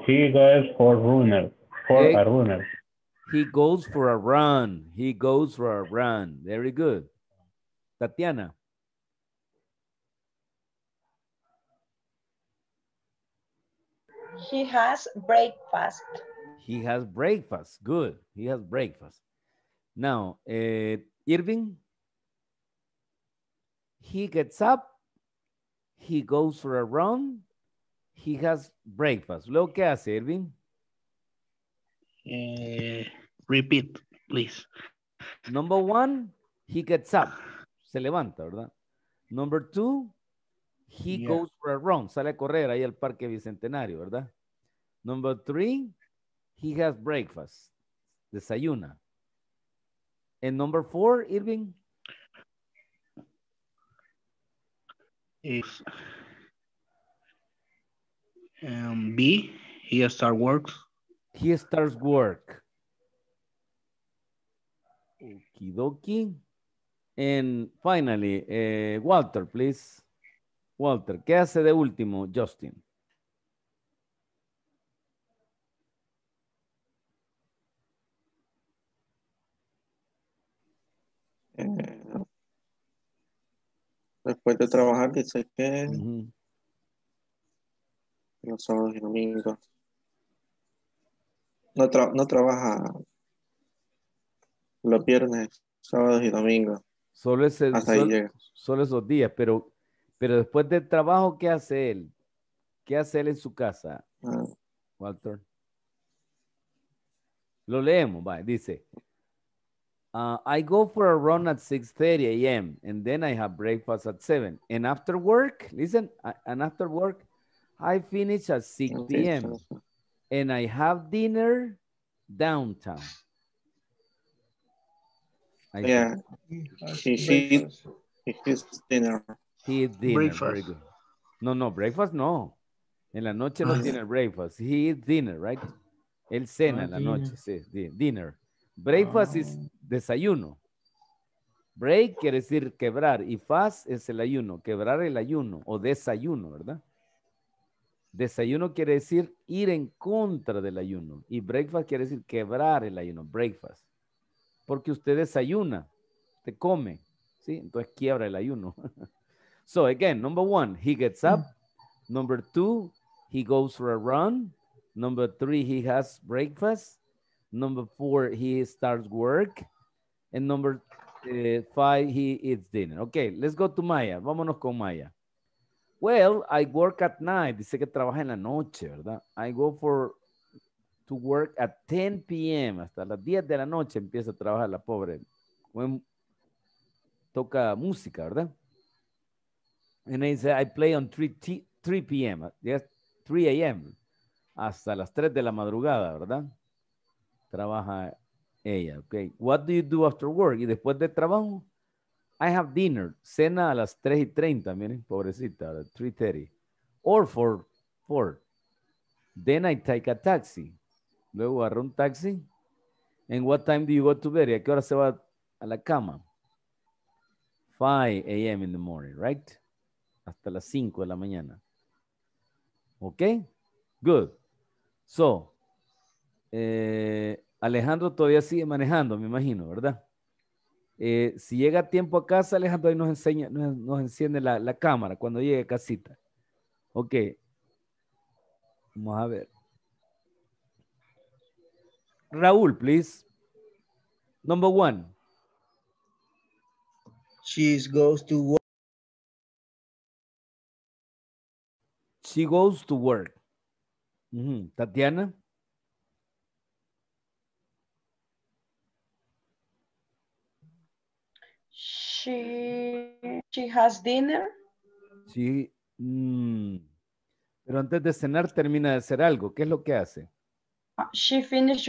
He goes for runner. For eh, a runner. He goes for a run. He goes for a run. Very good. Tatiana. He has breakfast. He has breakfast. Good. He has breakfast. Now, uh, Irving. He gets up, he goes for a run, he has breakfast. Luego, ¿qué hace, Irving? Eh, repeat, please. Number one, he gets up. Se levanta, ¿verdad? Number two, he goes for a run. Sale a correr ahí al Parque Bicentenario, ¿verdad? Number three, he has breakfast. Desayuna. And number four, Irving. Um, B, he starts work. He starts work. Okie And finally, eh, Walter, please. Walter, ¿qué hace de último, Justin? después de trabajar, dice que uh los sábados y domingos. No, no trabaja los viernes, sábados y domingos. Solo, Hasta solo esos días, pero, pero después del trabajo, ¿qué hace él? ¿Qué hace él en su casa, ah. Walter? Lo leemos, va, dice, Uh, I go for a run at 6.30 a.m. and then I have breakfast at 7. And after work, listen, uh, and after work, I finish at 6 p.m. and I have dinner downtown. I yeah, he eats dinner. He eats dinner, breakfast. very good. No, no, breakfast no. En la noche no ah. tiene breakfast. He eats dinner, right? Él cena en la ah, noche, sí, dinner. Breakfast es ah. desayuno. Break quiere decir quebrar y fast es el ayuno, quebrar el ayuno o desayuno, ¿verdad? Desayuno quiere decir ir en contra del ayuno y breakfast quiere decir quebrar el ayuno, breakfast. Porque usted desayuna, te come, ¿sí? Entonces quiebra el ayuno. so again, number one, he gets up. Number two, he goes for a run. Number three, he has breakfast. Number four, he starts work. And number eh, five, he eats dinner. Okay, let's go to Maya. Vámonos con Maya. Well, I work at night. Dice que trabaja en la noche, ¿verdad? I go for to work at 10 p.m. Hasta las 10 de la noche empieza a trabajar la pobre. toca música, ¿verdad? And he say, I play on 3, p.m. 3 a.m. Hasta las 3 de la madrugada, ¿verdad? Trabaja ella, ok. What do you do after work? Y después de trabajo, I have dinner. Cena a las 3 y 30, miren, pobrecita, 3.30. Or for 4. Then I take a taxi. Luego agarro un taxi. And what time do you go to bed? ¿Y a qué hora se va a la cama? 5 a.m. in the morning, right? Hasta las 5 de la mañana. ¿Ok? Good. So, eh, Alejandro todavía sigue manejando, me imagino, ¿verdad? Eh, si llega a tiempo a casa, Alejandro ahí nos enseña, nos, enciende la, cámara cuando llegue a casita. Ok. Vamos a ver. Raúl, please. Number one. She goes to work. She goes to work. Tatiana. She, has dinner. Sí. Mm. Pero antes de cenar termina de hacer algo. ¿Qué es lo que hace? Ah, she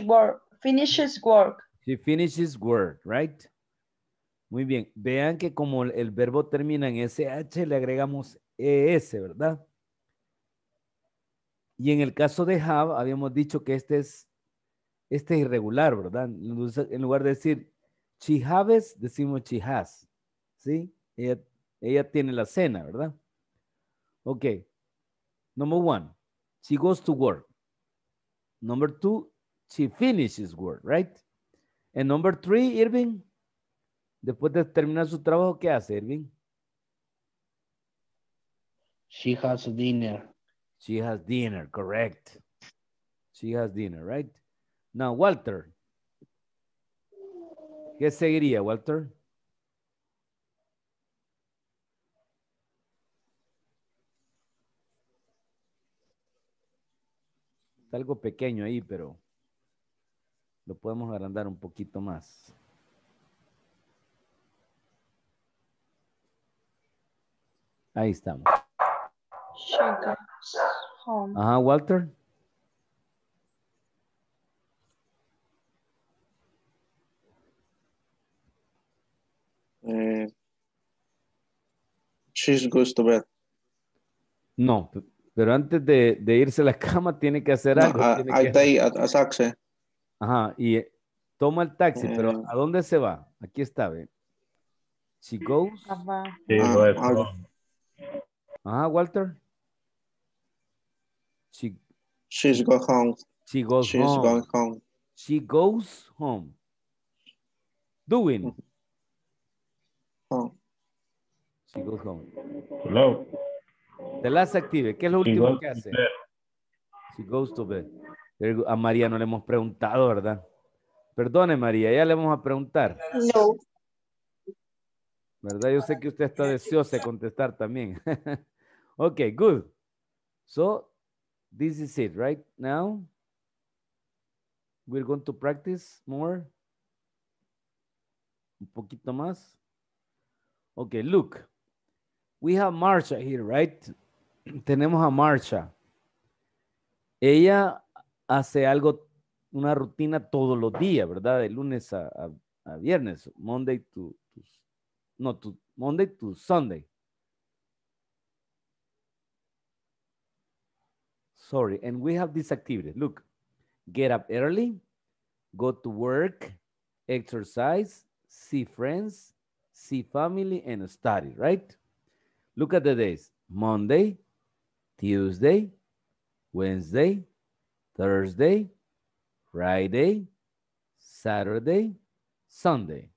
work, finishes work. She finishes work, right? Muy bien. Vean que como el verbo termina en SH, le agregamos ES, ¿verdad? Y en el caso de have, habíamos dicho que este es, este es irregular, ¿verdad? En lugar de decir she has, decimos she has. ¿sí? Ella, tiene la cena, ¿verdad? Ok. Number one, she goes to work. Number two, she finishes work, right? And number three, Irving, después de terminar su trabajo, ¿qué hace, Irving? She has dinner. She has dinner, correct. She has dinner, right? Now, Walter. ¿Qué seguiría, Walter? algo pequeño ahí, pero lo podemos agrandar un poquito más. Ahí estamos. Ajá, Walter. Eh, goes to bed. No, pero antes de, irse a la cama tiene que hacer algo. Ah, no, que... a, a taxi. Ajá, y eh, toma el taxi, pero eh. ¿a dónde se va? Aquí está, ve. She goes. ah, ah. Ajá, Walter. She... She's home. She goes home. She goes home. Doing. Home. She goes home. Hello. The last active. ¿Qué es lo último que hace? She goes to bed. A María no le hemos preguntado, ¿verdad? Perdone, María, ya le vamos a preguntar. No. ¿Verdad? Yo sé que usted está deseosa de contestar también. ok, good. So, this is it, right? Now, we're going to practice more. Un poquito más. Ok, look we have Marcha here, right? Tenemos a Marcha. Ella hace algo, una rutina todos los días, ¿verdad? De lunes a, viernes, Monday to, no, Monday to Sunday. Sorry, and we have this activity. Look, get up early, go to work, exercise, see friends, see family, and study, right? Look at the days Monday, Tuesday, Wednesday, Thursday, Friday, Saturday, Sunday.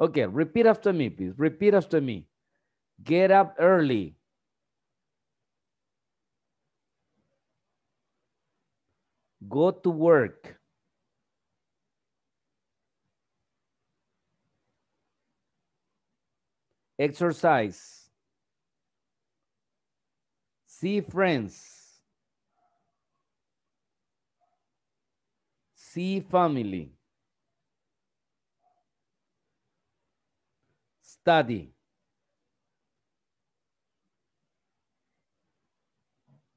Okay, repeat after me, please. Repeat after me. Get up early. Go to work. Exercise. See friends. See family. Study.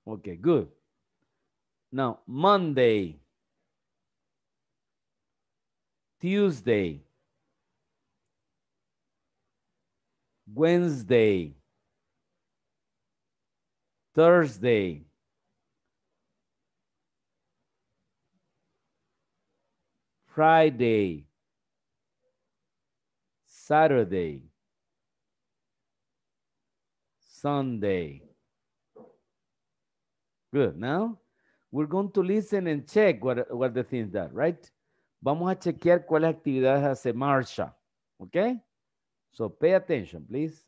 Okay, good. Now, Monday, Tuesday, Wednesday, Thursday. Friday, Saturday, Sunday. Good. Now we're going to listen and check what, what the things are, right? Vamos a chequear cuáles actividades hace Marsha. Okay? So pay attention, please.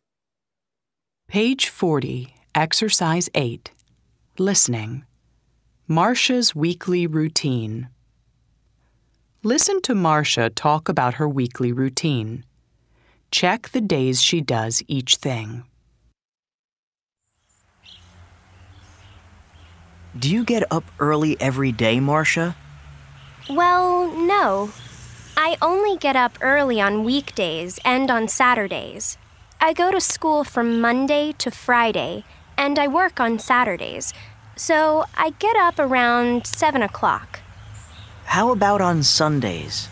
Page 40. Exercise 8 Listening Marcia's Weekly Routine. Listen to Marcia talk about her weekly routine. Check the days she does each thing. Do you get up early every day, Marcia? Well, no. I only get up early on weekdays and on Saturdays. I go to school from Monday to Friday and I work on Saturdays, so I get up around 7 o'clock. How about on Sundays?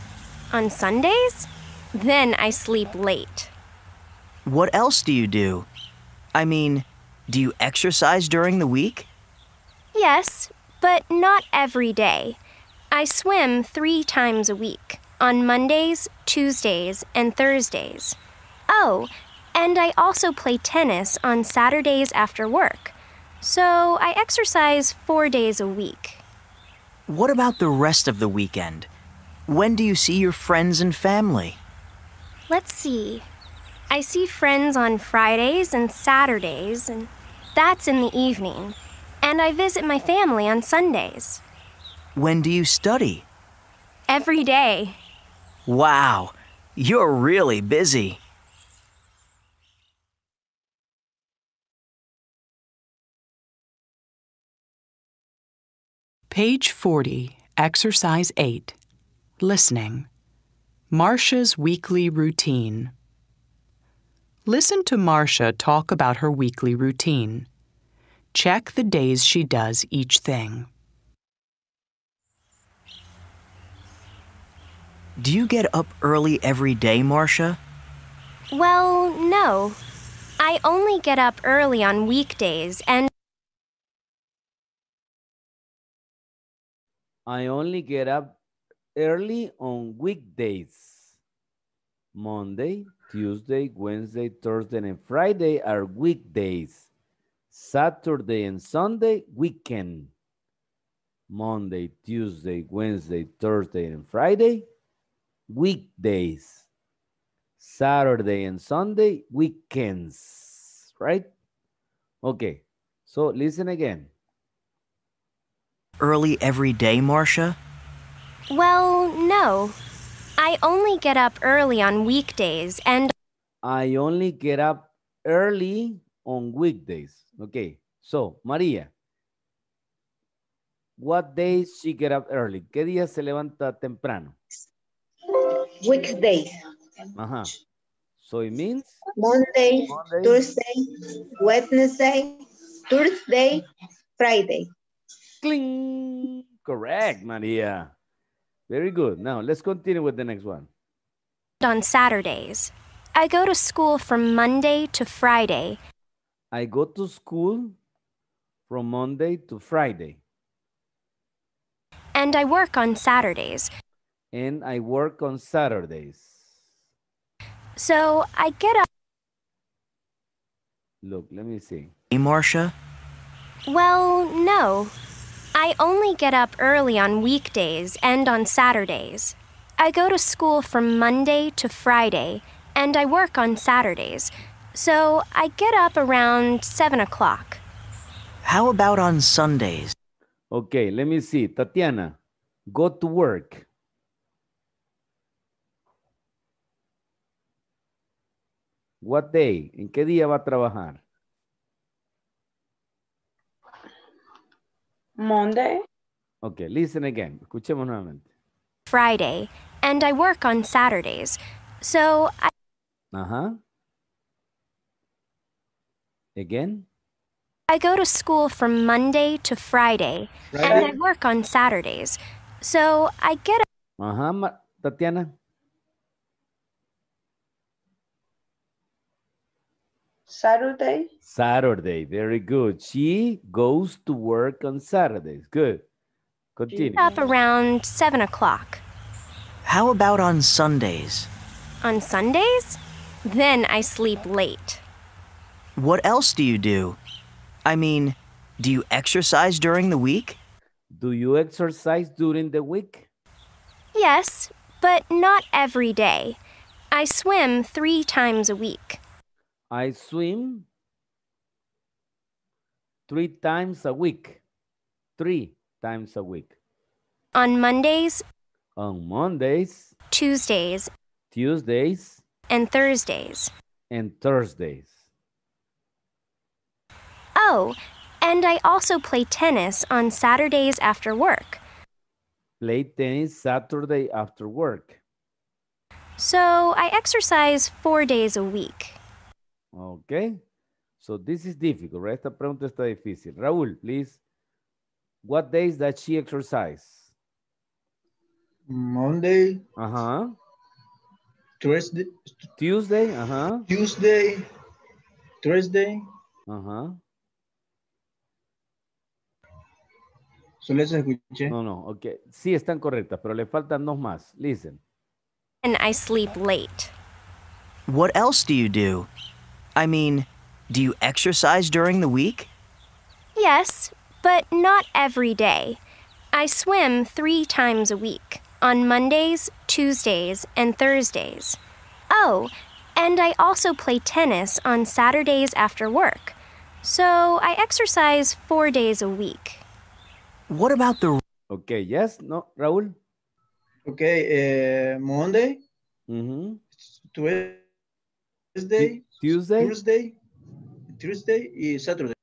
On Sundays? Then I sleep late. What else do you do? I mean, do you exercise during the week? Yes, but not every day. I swim three times a week on Mondays, Tuesdays, and Thursdays. Oh, and I also play tennis on Saturdays after work. So I exercise four days a week. What about the rest of the weekend? When do you see your friends and family? Let's see. I see friends on Fridays and Saturdays, and that's in the evening. And I visit my family on Sundays. When do you study? Every day. Wow, you're really busy. Page 40, Exercise 8. Listening. Marcia's weekly routine. Listen to Marcia talk about her weekly routine. Check the days she does each thing. Do you get up early every day, Marcia? Well, no. I only get up early on weekdays and I only get up early on weekdays. Monday, Tuesday, Wednesday, Thursday, and Friday are weekdays. Saturday and Sunday, weekend. Monday, Tuesday, Wednesday, Thursday, and Friday, weekdays. Saturday and Sunday, weekends, right? Okay, so listen again early every day, Marcia? Well, no. I only get up early on weekdays and I only get up early on weekdays. Okay. So, María, what days she get up early? ¿Qué día se levanta temprano? Weekdays. Ajá. So it means Monday, Monday. Tuesday, Wednesday, Thursday, Friday. Cling. Correct, Maria. Very good. Now let's continue with the next one. On Saturdays, I go to school from Monday to Friday. I go to school from Monday to Friday. And I work on Saturdays. And I work on Saturdays. So I get up. Look, let me see. Hey, Marcia? Well, no. I only get up early on weekdays and on Saturdays. I go to school from Monday to Friday, and I work on Saturdays, so I get up around 7 o'clock. How about on Sundays? Okay, let me see. Tatiana, go to work. What day? ¿En qué día va a trabajar? Monday. Okay, listen again. Escuchemos nuevamente. Friday, and I work on Saturdays. So I. Uh huh. Again? I go to school from Monday to Friday, Friday. and I work on Saturdays. So I get a. Uh huh, Tatiana. Saturday. Saturday, very good. She goes to work on Saturdays. Good. Continue. Up around seven o'clock. How about on Sundays? On Sundays? Then I sleep late. What else do you do? I mean, do you exercise during the week? Do you exercise during the week? Yes, but not every day. I swim three times a week. I swim three times a week. Three times a week. On Mondays. On Mondays. Tuesdays. Tuesdays. And Thursdays. And Thursdays. Oh, and I also play tennis on Saturdays after work. Play tennis Saturday after work. So I exercise four days a week. Ok. So this is difficult, right? Esta pregunta está difícil. Raúl, please. What days does she exercise? Monday. Uh-huh. Tuesday. Tuesday, uh-huh. Tuesday. Thursday. Uh-huh. Solo se escuché. No, no, ok. Sí están correctas, pero le faltan dos más. Listen. And I sleep late. What else do you do? I mean, do you exercise during the week? Yes, but not every day. I swim three times a week on Mondays, Tuesdays, and Thursdays. Oh, and I also play tennis on Saturdays after work. So I exercise four days a week. What about the. Okay, yes, no, Raul? Okay, uh, Monday, mm -hmm. Tuesday. Tuesday, Tuesday, Thursday, Tuesday y Saturday.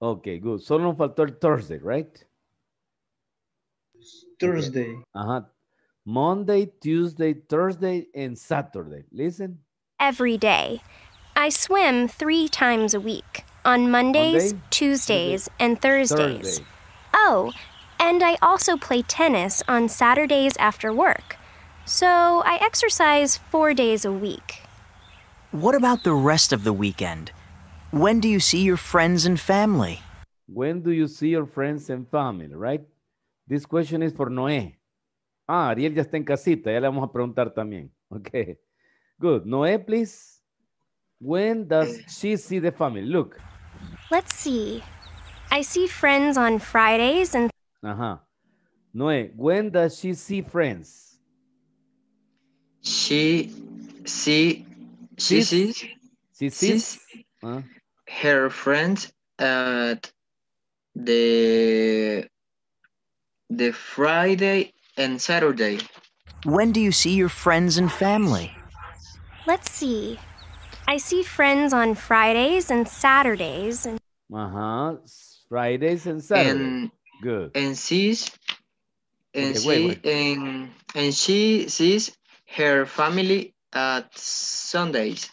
Okay, good. Solo nos faltó el Thursday, right? Thursday. Okay. Uh -huh. Monday, Tuesday, Thursday, and Saturday. Listen. Every day. I swim three times a week on Mondays, Monday, Tuesdays, Tuesday, and Thursdays. Thursday. Oh, and I also play tennis on Saturdays after work. So I exercise four days a week. What about the rest of the weekend? When do you see your friends and family? When do you see your friends and family, right? This question is for Noé. Ah, Ariel ya está en casita, ya le vamos a preguntar también. Okay. Good. Noé, please. When does she see the family? Look. Let's see. I see friends on Fridays and. Ajá. Noé, when does she see friends? She see she sees, she ah. sees her friends at the the Friday and Saturday. When do you see your friends and family? Let's see. I see friends on Fridays and Saturdays. And uh-huh. Fridays and Saturdays. And, Good. And sees and okay, she wait, wait. And, and she sees her family at Sundays.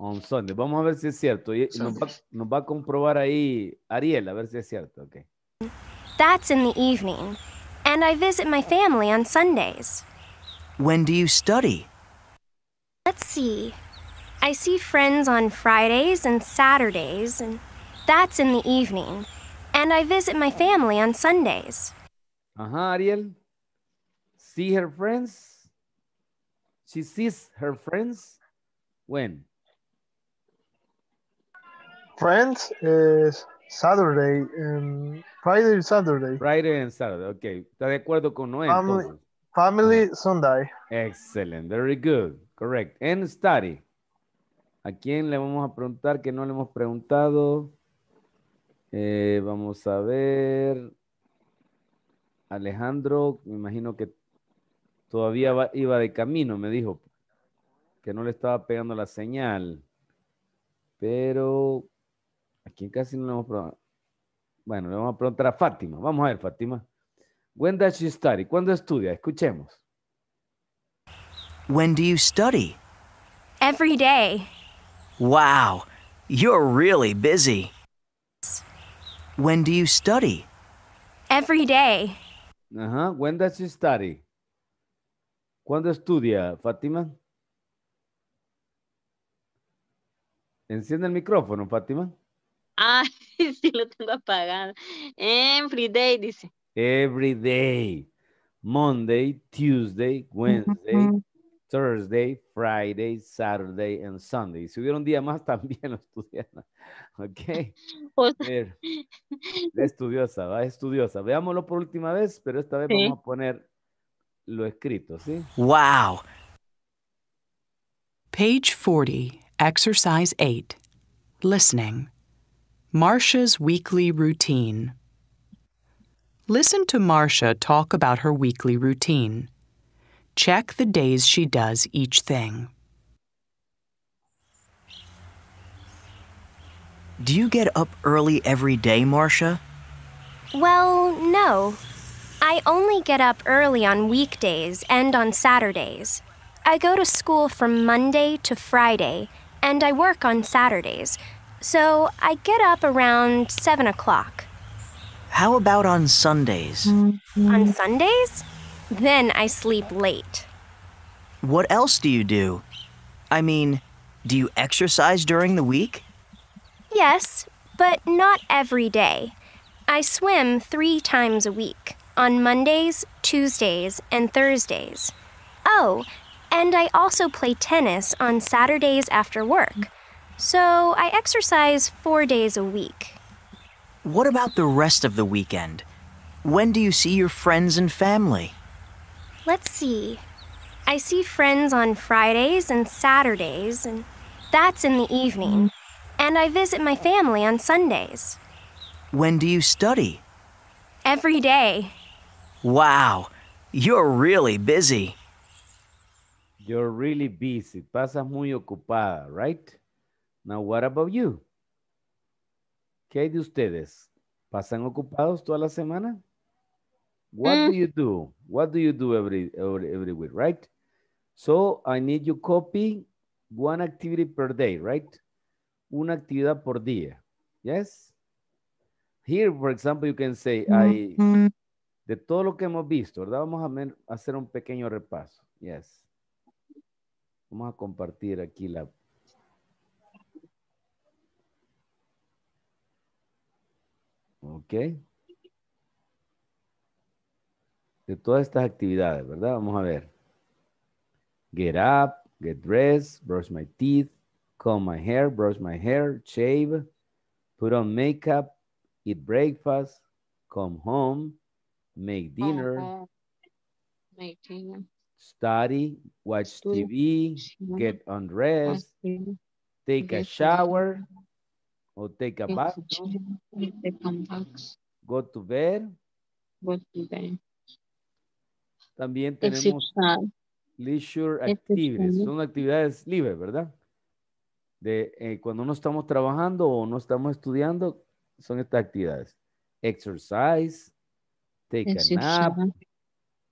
On Sunday. Vamos a ver si es cierto. Y nos va, nos va, a comprobar ahí Ariel, a ver si es cierto. Okay. That's in the evening. And I visit my family on Sundays. When do you study? Let's see. I see friends on Fridays and Saturdays, and that's in the evening. And I visit my family on Sundays. Ajá, Ariel. See her friends She sees her friends when? Friends is Saturday, Friday and Saturday. Friday and Saturday, okay. Está de acuerdo con Noé. Family, Sunday. Excellent, very good, correct. And study. ¿A quién le vamos a preguntar que no le hemos preguntado? Eh, vamos a ver. Alejandro, me imagino que Todavía iba de camino, me dijo, que no le estaba pegando la señal. Pero aquí casi no lo hemos probado. Bueno, le vamos a preguntar a Fátima. Vamos a ver, Fátima. When does she study? ¿Cuándo estudia? Escuchemos. When do you study? Every day. Wow, you're really busy. When do you study? Every day. Uh huh. When does she study? ¿Cuándo estudia, Fátima? Enciende el micrófono, Fátima. Ah, sí, lo tengo apagado. Every day, dice. Every day. Monday, Tuesday, Wednesday, Thursday, Friday, Saturday, and Sunday. Si hubiera un día más, también lo estudiara. Ok. estudiosa, va, estudiosa. Veámoslo por última vez, pero esta vez vamos a poner lo escrito, ¿sí? Wow. Page 40, Exercise 8. Listening. Marcia's weekly routine. Listen to Marcia talk about her weekly routine. Check the days she does each thing. Do you get up early every day, Marcia? Well, no. I only get up early on weekdays and on Saturdays. I go to school from Monday to Friday, and I work on Saturdays, so I get up around 7 o'clock. How about on Sundays? On Sundays? Then I sleep late. What else do you do? I mean, do you exercise during the week? Yes, but not every day. I swim three times a week on Mondays, Tuesdays, and Thursdays. Oh, and I also play tennis on Saturdays after work. So I exercise four days a week. What about the rest of the weekend? When do you see your friends and family? Let's see. I see friends on Fridays and Saturdays, and that's in the evening. And I visit my family on Sundays. When do you study? Every day. Wow, you're really busy. You're really busy. Pasas muy ocupada, right? Now, what about you? ¿Qué hay de ustedes? ¿Pasan ocupados toda la semana? What mm. do you do? What do you do every, every, every week, right? So, I need you copy one activity per day, right? Una actividad por día. Yes? Here, for example, you can say, mm -hmm. I mm-hmm. de todo lo que hemos visto, ¿verdad? Vamos a hacer un pequeño repaso. Yes. Vamos a compartir aquí la... Ok. De todas estas actividades, ¿verdad? Vamos a ver. Get up, get dressed, brush my teeth, comb my hair, brush my hair, shave, put on makeup, eat breakfast, come home, make dinner, make dinner, study, watch TV, get ah, undressed, take a shower or take a bath, go to bed. También tenemos leisure activities. Son actividades libres, ¿verdad? De eh, cuando no estamos trabajando o no estamos estudiando, son estas actividades. Exercise, Take a nap.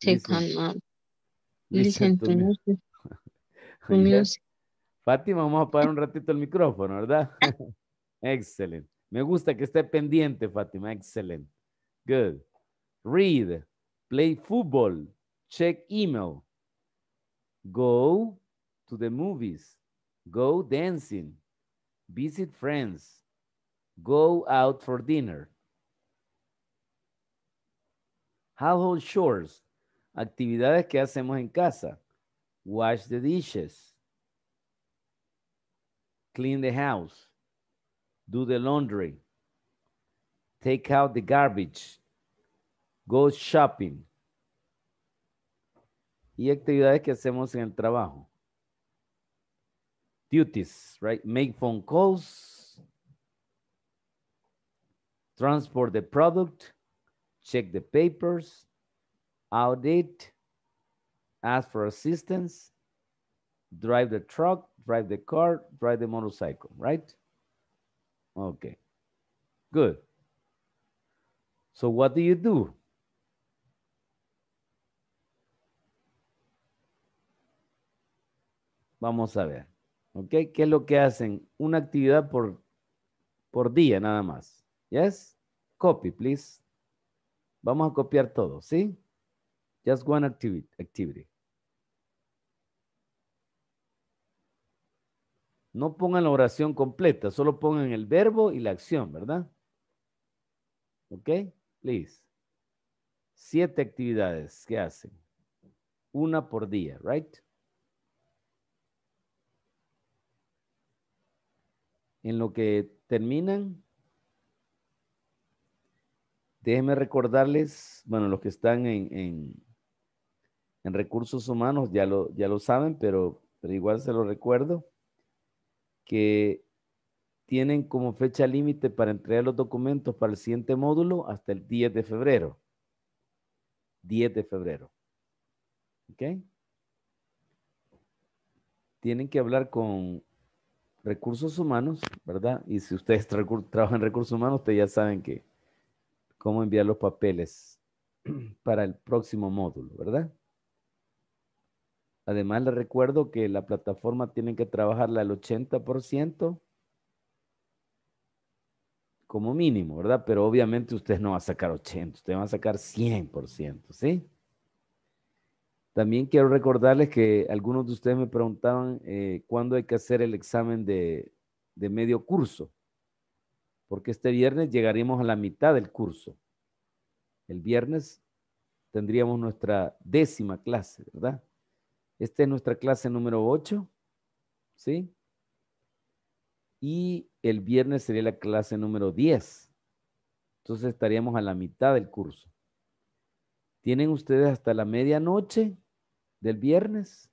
Take a nap. Listen, Fátima, vamos a apagar un ratito el micrófono, ¿verdad? Excelente. Me gusta que esté pendiente, Fátima. Excelente. Good. Read. Play football. Check email. Go to the movies. Go dancing. Visit friends. Go out for dinner. Household chores, actividades que hacemos en casa. Wash the dishes. Clean the house. Do the laundry. Take out the garbage. Go shopping. Y actividades que hacemos en el trabajo. Duties, right? Make phone calls. Transport the product. check the papers, audit, ask for assistance, drive the truck, drive the car, drive the motorcycle, right? Okay, good. So what do you do? Vamos a ver. ¿Ok? ¿Qué es lo que hacen? Una actividad por, por día nada más. ¿Yes? Copy, please. Vamos a copiar todo, ¿sí? Just one activity. No pongan la oración completa, solo pongan el verbo y la acción, ¿verdad? ¿Ok? Please. Siete actividades que hacen. Una por día, ¿right? En lo que terminan, Déjenme recordarles, bueno, los que están en, en, recursos humanos ya lo, ya lo saben, pero, pero igual se lo recuerdo, que tienen como fecha límite para entregar los documentos para el siguiente módulo hasta el 10 de febrero. 10 de febrero. ¿Ok? Tienen que hablar con recursos humanos, ¿verdad? Y si ustedes trabajan en recursos humanos, ustedes ya saben que cómo enviar los papeles para el próximo módulo, ¿verdad? Además, les recuerdo que la plataforma tienen que trabajarla al 80% como mínimo, ¿verdad? Pero obviamente usted no va a sacar 80, usted va a sacar 100%, ¿sí? También quiero recordarles que algunos de ustedes me preguntaban eh, cuándo hay que hacer el examen de medio curso porque este viernes llegaremos a la mitad del curso. El viernes tendríamos nuestra décima clase, ¿verdad? Esta es nuestra clase número 8, ¿sí? Y el viernes sería la clase número 10. Entonces estaríamos a la mitad del curso. Tienen ustedes hasta la medianoche del viernes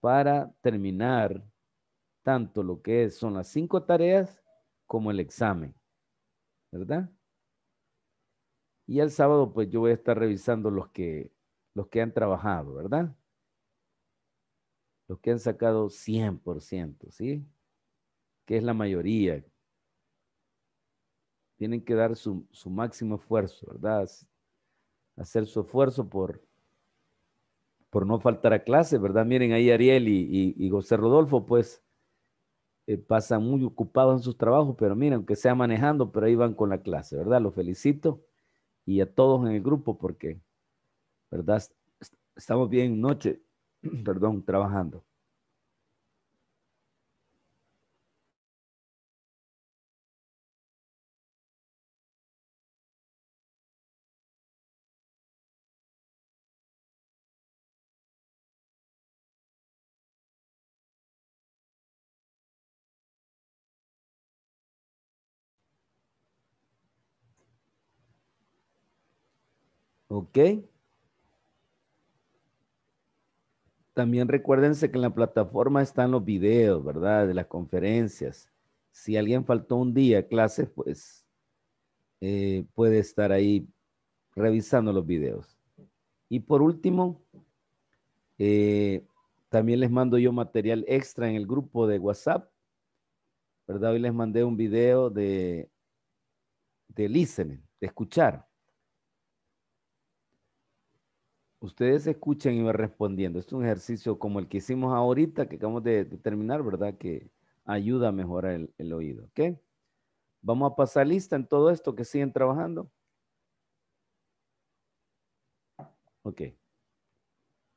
para terminar tanto lo que son las cinco tareas como el examen, ¿verdad? Y el sábado, pues yo voy a estar revisando los que, los que han trabajado, ¿verdad? Los que han sacado 100%, ¿sí? Que es la mayoría. Tienen que dar su, máximo esfuerzo, ¿verdad? Hacer su esfuerzo por, por no faltar a clase, ¿verdad? Miren ahí Ariel y, y José Rodolfo, pues eh, pasan muy ocupados en sus trabajos, pero miren, aunque sea manejando, pero ahí van con la clase, ¿verdad? Los felicito y a todos en el grupo porque, ¿verdad? Estamos bien noche, perdón, trabajando. ¿Ok? También recuérdense que en la plataforma están los videos, ¿verdad? De las conferencias. Si alguien faltó un día a clases, pues eh, puede estar ahí revisando los videos. Y por último, eh, también les mando yo material extra en el grupo de WhatsApp, ¿verdad? Hoy les mandé un video de, de listening, de escuchar. ustedes escuchen y van respondiendo. es un ejercicio como el que hicimos ahorita, que acabamos de, terminar, ¿verdad? Que ayuda a mejorar el, oído, ¿ok? Vamos a pasar lista en todo esto que siguen trabajando. Ok.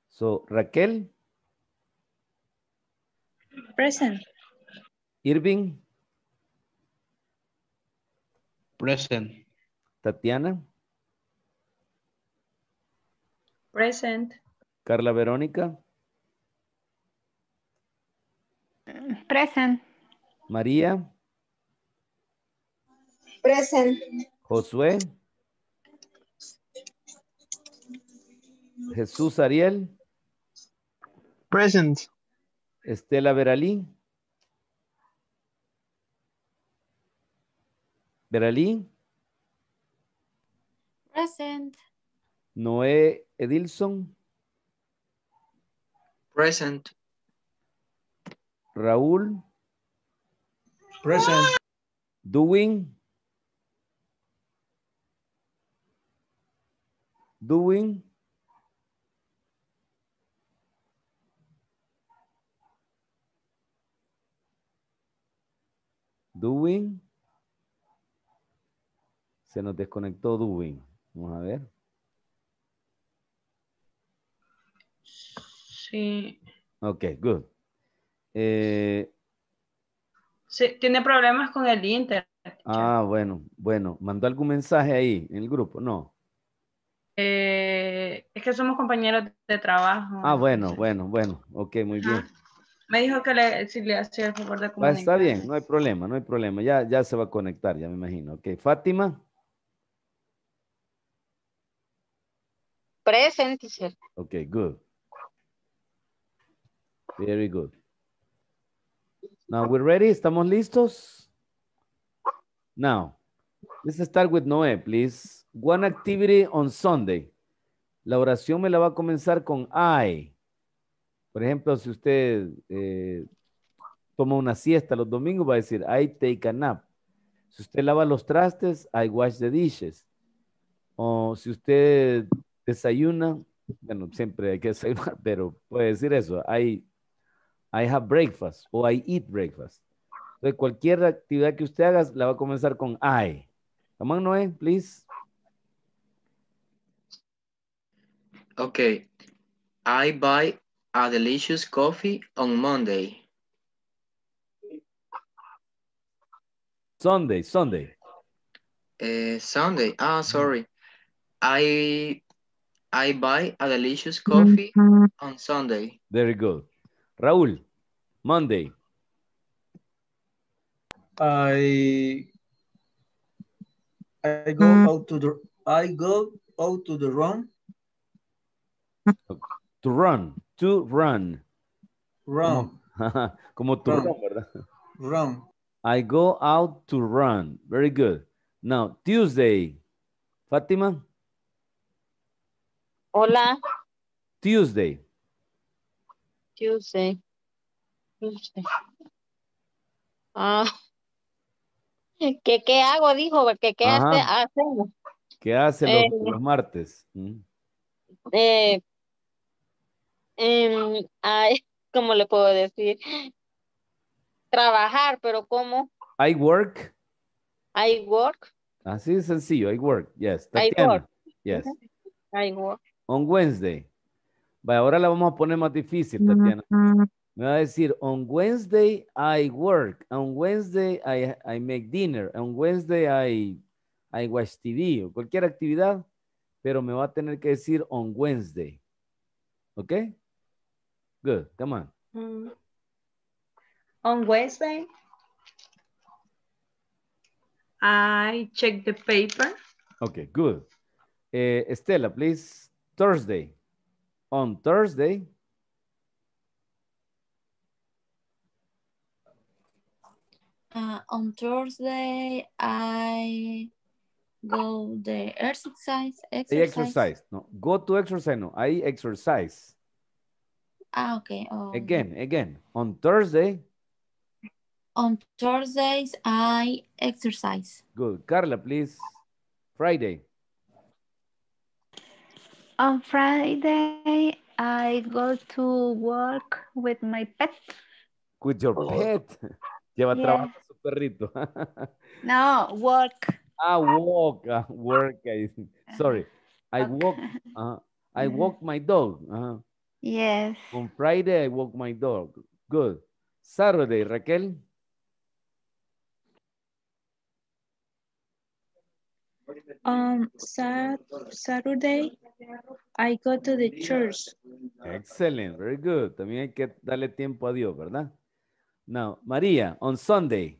So, Raquel. Present. Irving. Present. Tatiana. Present. Carla Verónica. Present. María. Present. Josué. Jesús Ariel. Present. Estela Veralí. Veralí. Present. Noé Edilson. Present. Raúl. Present. Doing. Doing. Doing. Se nos desconectó Doing. Vamos a ver. Sí. Ok, good. Eh, sí, tiene problemas con el internet. Ah, bueno, bueno. ¿Mandó algún mensaje ahí en el grupo? No. Eh, es que somos compañeros de trabajo. Ah, bueno, bueno, bueno. Ok, muy bien. Me dijo que le, si le hacía el favor de comunicar. Ah, está bien, no hay problema, no hay problema. Ya, ya se va a conectar, ya me imagino. Ok, Fátima. Presente, Ok, good. Very good. Now we're ready. ¿Estamos listos? Now, let's start with Noé, please. One activity on Sunday. La oración me la va a comenzar con I. Por ejemplo, si usted eh, toma una siesta los domingos, va a decir I take a nap. Si usted lava los trastes, I wash the dishes. O si usted desayuna, bueno, siempre hay que desayunar, pero puede decir eso. I I have breakfast o I eat breakfast. cualquier actividad que usted haga la va a comenzar con I. Come Noé, please. Okay. I buy a delicious coffee on Monday. Sunday, Sunday. Eh, Sunday. Ah, sorry. I I buy a delicious coffee on Sunday. Very good. Raúl, Monday. I I go hmm. out to the I go out to the run. To run, to run. Run. Como to run, run ¿verdad? Run. I go out to run. Very good. Now, Tuesday. Fátima. Hola. Tuesday. Tuesday. Tuesday. Ah. ¿Qué, ¿Qué hago? Dijo, porque ¿qué hace, hacemos? ¿Qué eh. los, martes? Mm. Eh. Em, ¿Cómo le puedo decir? Trabajar, pero ¿cómo? I work. I work. Así ah, de sencillo, I work, yes. I work. Yes. I work. On Wednesday ahora la vamos a poner más difícil, Tatiana. Me va a decir, on Wednesday I work, on Wednesday I, make dinner, on Wednesday I, watch TV, o cualquier actividad, pero me va a tener que decir on Wednesday. ¿Ok? Good, come on. Mm. On Wednesday, I check the paper. Ok, good. Eh, Estela, please, Thursday on Thursday. Uh, on Thursday, I go the exercise. Exercise. No, go to exercise. No, I exercise. Ah, okay. Oh. again, again. On Thursday. On Thursdays, I exercise. Good. Carla, please. Friday. On Friday, I go to work with my pet. With your pet. Lleva yeah. trabajo su perrito. no, work. Ah, ah walk. Uh, uh-huh. work. sorry. I walk. Uh, I walk my dog. Uh, yes. On Friday, I walk my dog. Good. Saturday, Raquel. on um, sat Saturday, I go to the church. Excellent, very good. También hay que darle tiempo a Dios, ¿verdad? Now, María, on Sunday.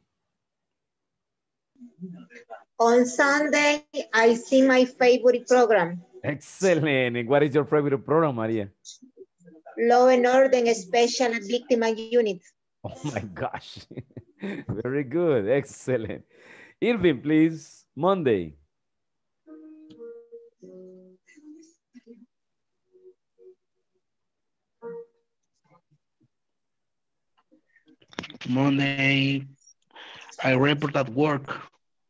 On Sunday, I see my favorite program. Excellent. And what is your favorite program, María? Law and Order Special Victim Unit. Oh my gosh. Very good. Excellent. Irving, please. Monday. Monday, I report at work.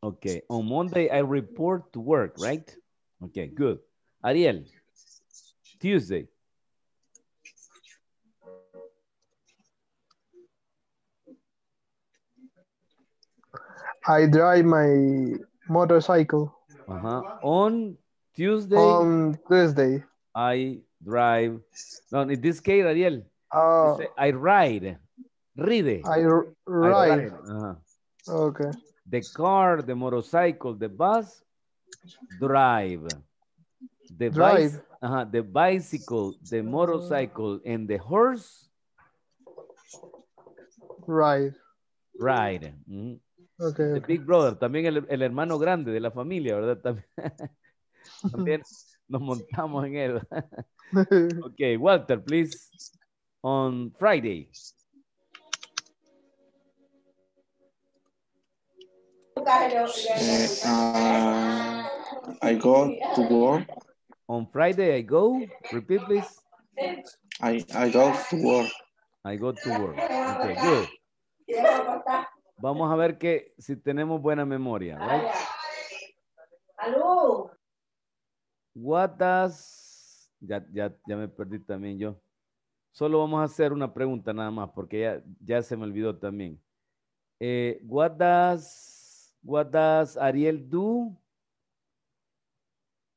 Okay, on Monday, I report to work, right? Okay, good. Ariel, Tuesday. I drive my motorcycle. Uh -huh. On Tuesday? On Tuesday. I drive. No, in this case, Ariel, uh, I ride. Ride. I ride. Okay. The car, the motorcycle, the bus, drive. The drive. The bicycle, the motorcycle, and the horse. Ride. Ride. okay, the big brother, también el, hermano grande de la familia, ¿verdad? También, también nos montamos en él. Okay, Walter, please. On Friday. Eh, ah, I go to work. On Friday, I go. Repeat, please. I, I go to work. I go to work. Okay, good. Vamos a ver que si tenemos buena memoria. Right? What does... Ya, ya, ya me perdí también yo. Solo vamos a hacer una pregunta nada más porque ya, ya se me olvidó también. Eh, what does What does Ariel do?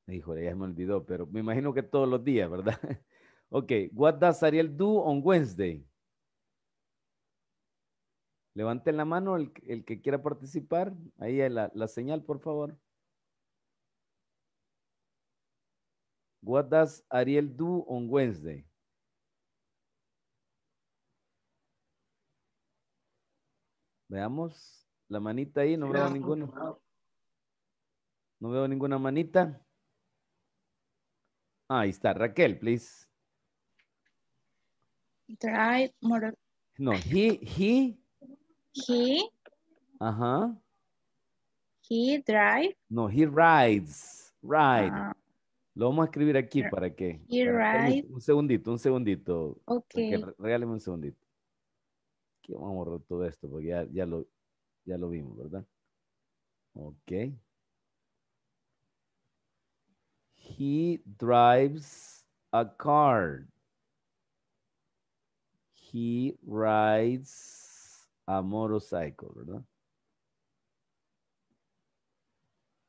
Híjole, ya me olvidó, pero me imagino que todos los días, ¿verdad? ok, what does Ariel do on Wednesday? Levanten la mano el, que quiera participar. Ahí la, la señal, por favor. What does Ariel do on Wednesday? Veamos. La manita ahí, no veo ninguna. No veo ninguna manita. Ah, ahí está, Raquel, please. Drive motor. No, he, he. He. Ajá. He drive. No, he rides. Ride. Ah. Lo vamos a escribir aquí para que. He Un, segundito, un segundito. Ok. regáleme un segundito. Aquí vamos a borrar todo esto porque ya lo, ya lo vimos, ¿verdad? Ok. He drives a car. He rides a motorcycle, ¿verdad?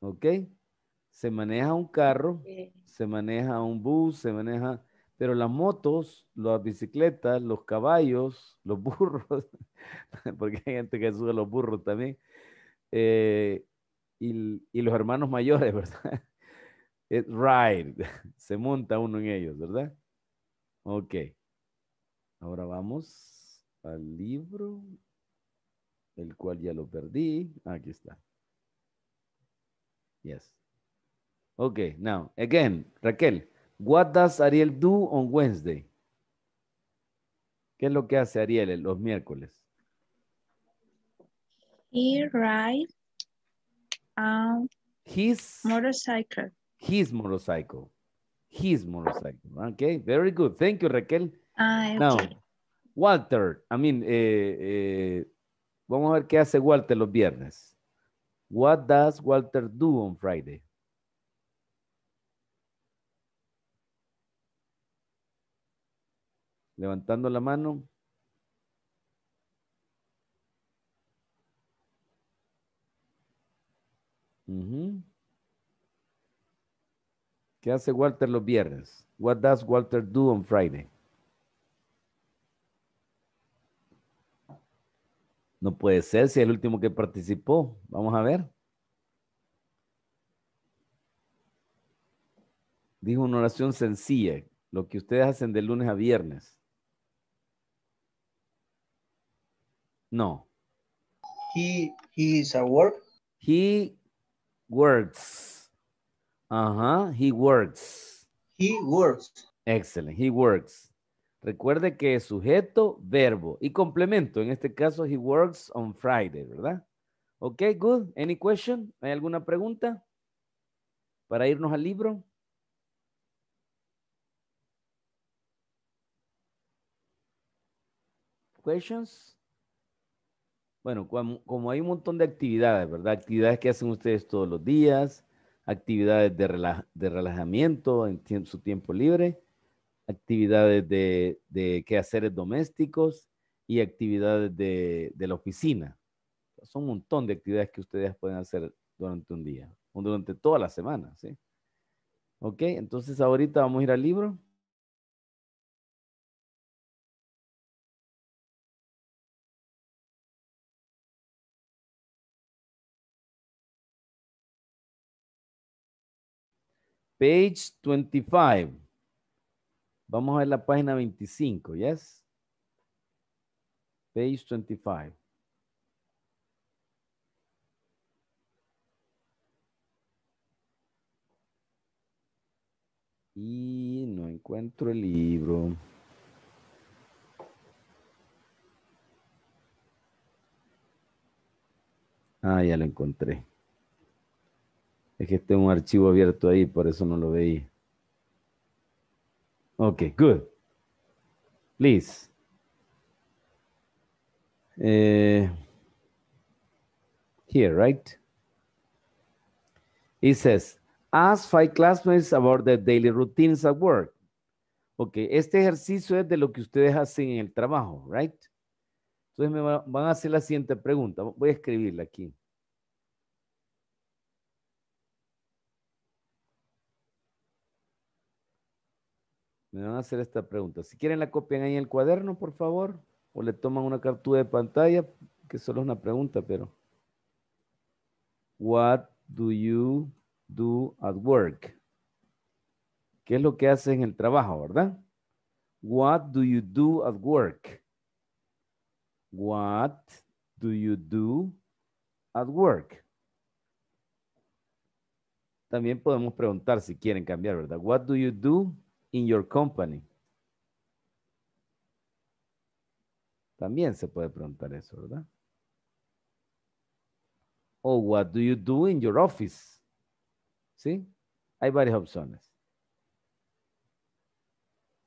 ¿Ok? Se maneja un carro, se maneja un bus, se maneja pero las motos, las bicicletas, los caballos, los burros, porque hay gente que sube los burros también, eh, y, los hermanos mayores, ¿verdad? It ride, se monta uno en ellos, ¿verdad? Ok. Ahora vamos al libro, el cual ya lo perdí. Aquí está. Yes. Ok, now, again, Raquel. What does Ariel do on Wednesday? ¿Qué es lo que hace Ariel los miércoles? He rides a his motorcycle. His motorcycle. His motorcycle. Okay, very good. Thank you, Raquel. Uh, Now, Walter, I mean, eh, eh, vamos a ver qué hace Walter los viernes. What does Walter do on Friday? Levantando la mano. ¿Qué hace Walter los viernes? What does Walter do on Friday? No puede ser si es el último que participó. Vamos a ver. Dijo una oración sencilla, lo que ustedes hacen de lunes a viernes. No. He, he is a work. He works. Ajá, he works. He works. Excelente, he works. Recuerde que es sujeto, verbo y complemento. En este caso, he works on Friday, ¿verdad? Ok, good. Any question? ¿Hay alguna pregunta? Para irnos al libro. Questions? Bueno, como, hay un montón de actividades, ¿verdad? Actividades que hacen ustedes todos los días, actividades de, relajamiento en su tiempo libre, actividades de, de quehaceres domésticos y actividades de, de, la oficina. Son un montón de actividades que ustedes pueden hacer durante un día, o durante toda la semana, ¿sí? Ok, entonces ahorita vamos a ir al libro. Page 25. Vamos a ver la página 25, ¿yes? Page 25. Y no encuentro el libro. Ah, ya lo encontré. Es que tengo un archivo abierto ahí, por eso no lo veía. Ok, good. Please. Eh, here, right? It says, ask five classmates about their daily routines at work. Ok, este ejercicio es de lo que ustedes hacen en el trabajo, right? Entonces me van a hacer la siguiente pregunta. Voy a escribirla aquí. Me van a hacer esta pregunta. Si quieren la copian ahí en el cuaderno, por favor, o le toman una captura de pantalla, que solo es una pregunta, pero. What do you do at work? ¿Qué es lo que haces en el trabajo, verdad? What do you do at work? What do you do at work? También podemos preguntar si quieren cambiar, ¿verdad? What do you do in your company. También se puede preguntar eso, ¿verdad? O what do you do in your office? ¿Sí? Hay varias opciones.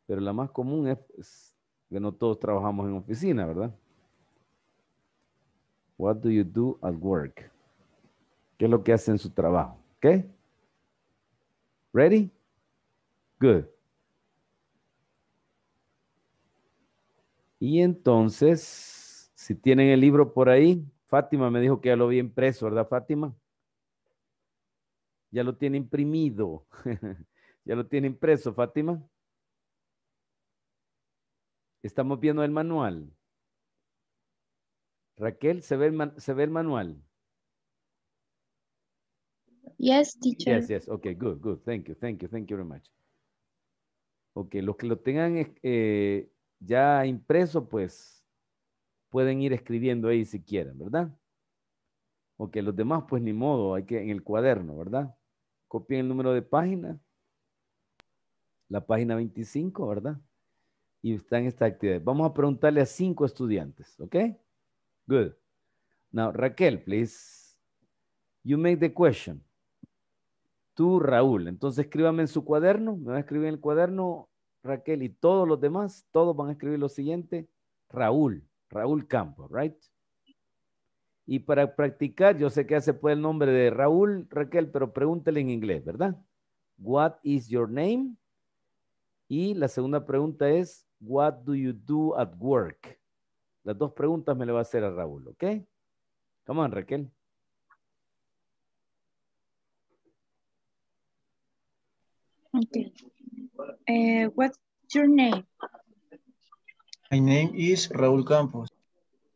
Pero la más común es, que no todos trabajamos en oficina, ¿verdad? What do you do at work? ¿Qué es lo que hace en su trabajo? ¿Ok? Ready? Good. Y entonces, si tienen el libro por ahí, Fátima me dijo que ya lo había impreso, ¿verdad, Fátima? Ya lo tiene imprimido. ya lo tiene impreso, Fátima. Estamos viendo el manual. Raquel, ¿se ve el, manual? Yes, teacher. Yes, yes. Okay, good, good. Thank you, thank you, thank you very much. Ok, los que lo tengan eh, ya impreso, pues pueden ir escribiendo ahí si quieren, ¿verdad? O los demás, pues ni modo, hay que en el cuaderno, ¿verdad? Copien el número de página, la página 25, ¿verdad? Y están en esta actividad. Vamos a preguntarle a cinco estudiantes, ¿ok? Good. Now, Raquel, please, you make the question. Tú, Raúl, entonces escríbame en su cuaderno, me va a escribir en el cuaderno Raquel y todos los demás, todos van a escribir lo siguiente, Raúl, Raúl Campo, right? Y para practicar, yo sé que hace puede el nombre de Raúl, Raquel, pero pregúntele en inglés, ¿verdad? What is your name? Y la segunda pregunta es, what do you do at work? Las dos preguntas me le va a hacer a Raúl, ¿ok? Come on, Raquel. Okay. Eh, what's your name? My name is Raúl Campos.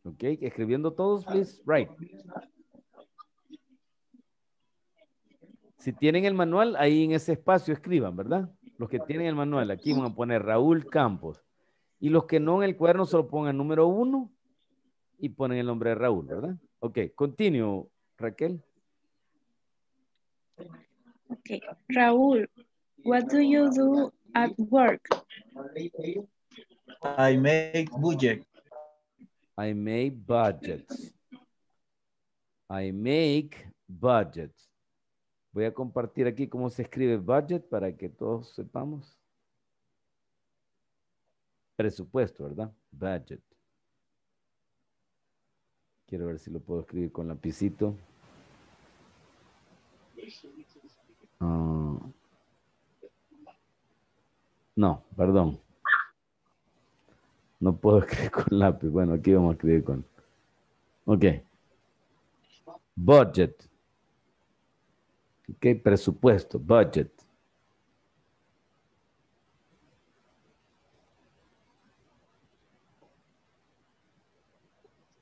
Ok, escribiendo todos, please, right. Si tienen el manual, ahí en ese espacio escriban, ¿verdad? Los que tienen el manual, aquí van a poner Raúl Campos. Y los que no en el cuaderno, solo pongan número uno y ponen el nombre de Raúl, ¿verdad? Ok, continuo Raquel. Raúl, what do you do at work. I make budget. I make budgets. I make budgets. Voy a compartir aquí cómo se escribe budget para que todos sepamos. Presupuesto, ¿verdad? Budget. Quiero ver si lo puedo escribir con lapicito. Ah. No, perdón. No puedo escribir con lápiz. Bueno, aquí vamos a escribir con. Ok. Budget. Ok, presupuesto, budget.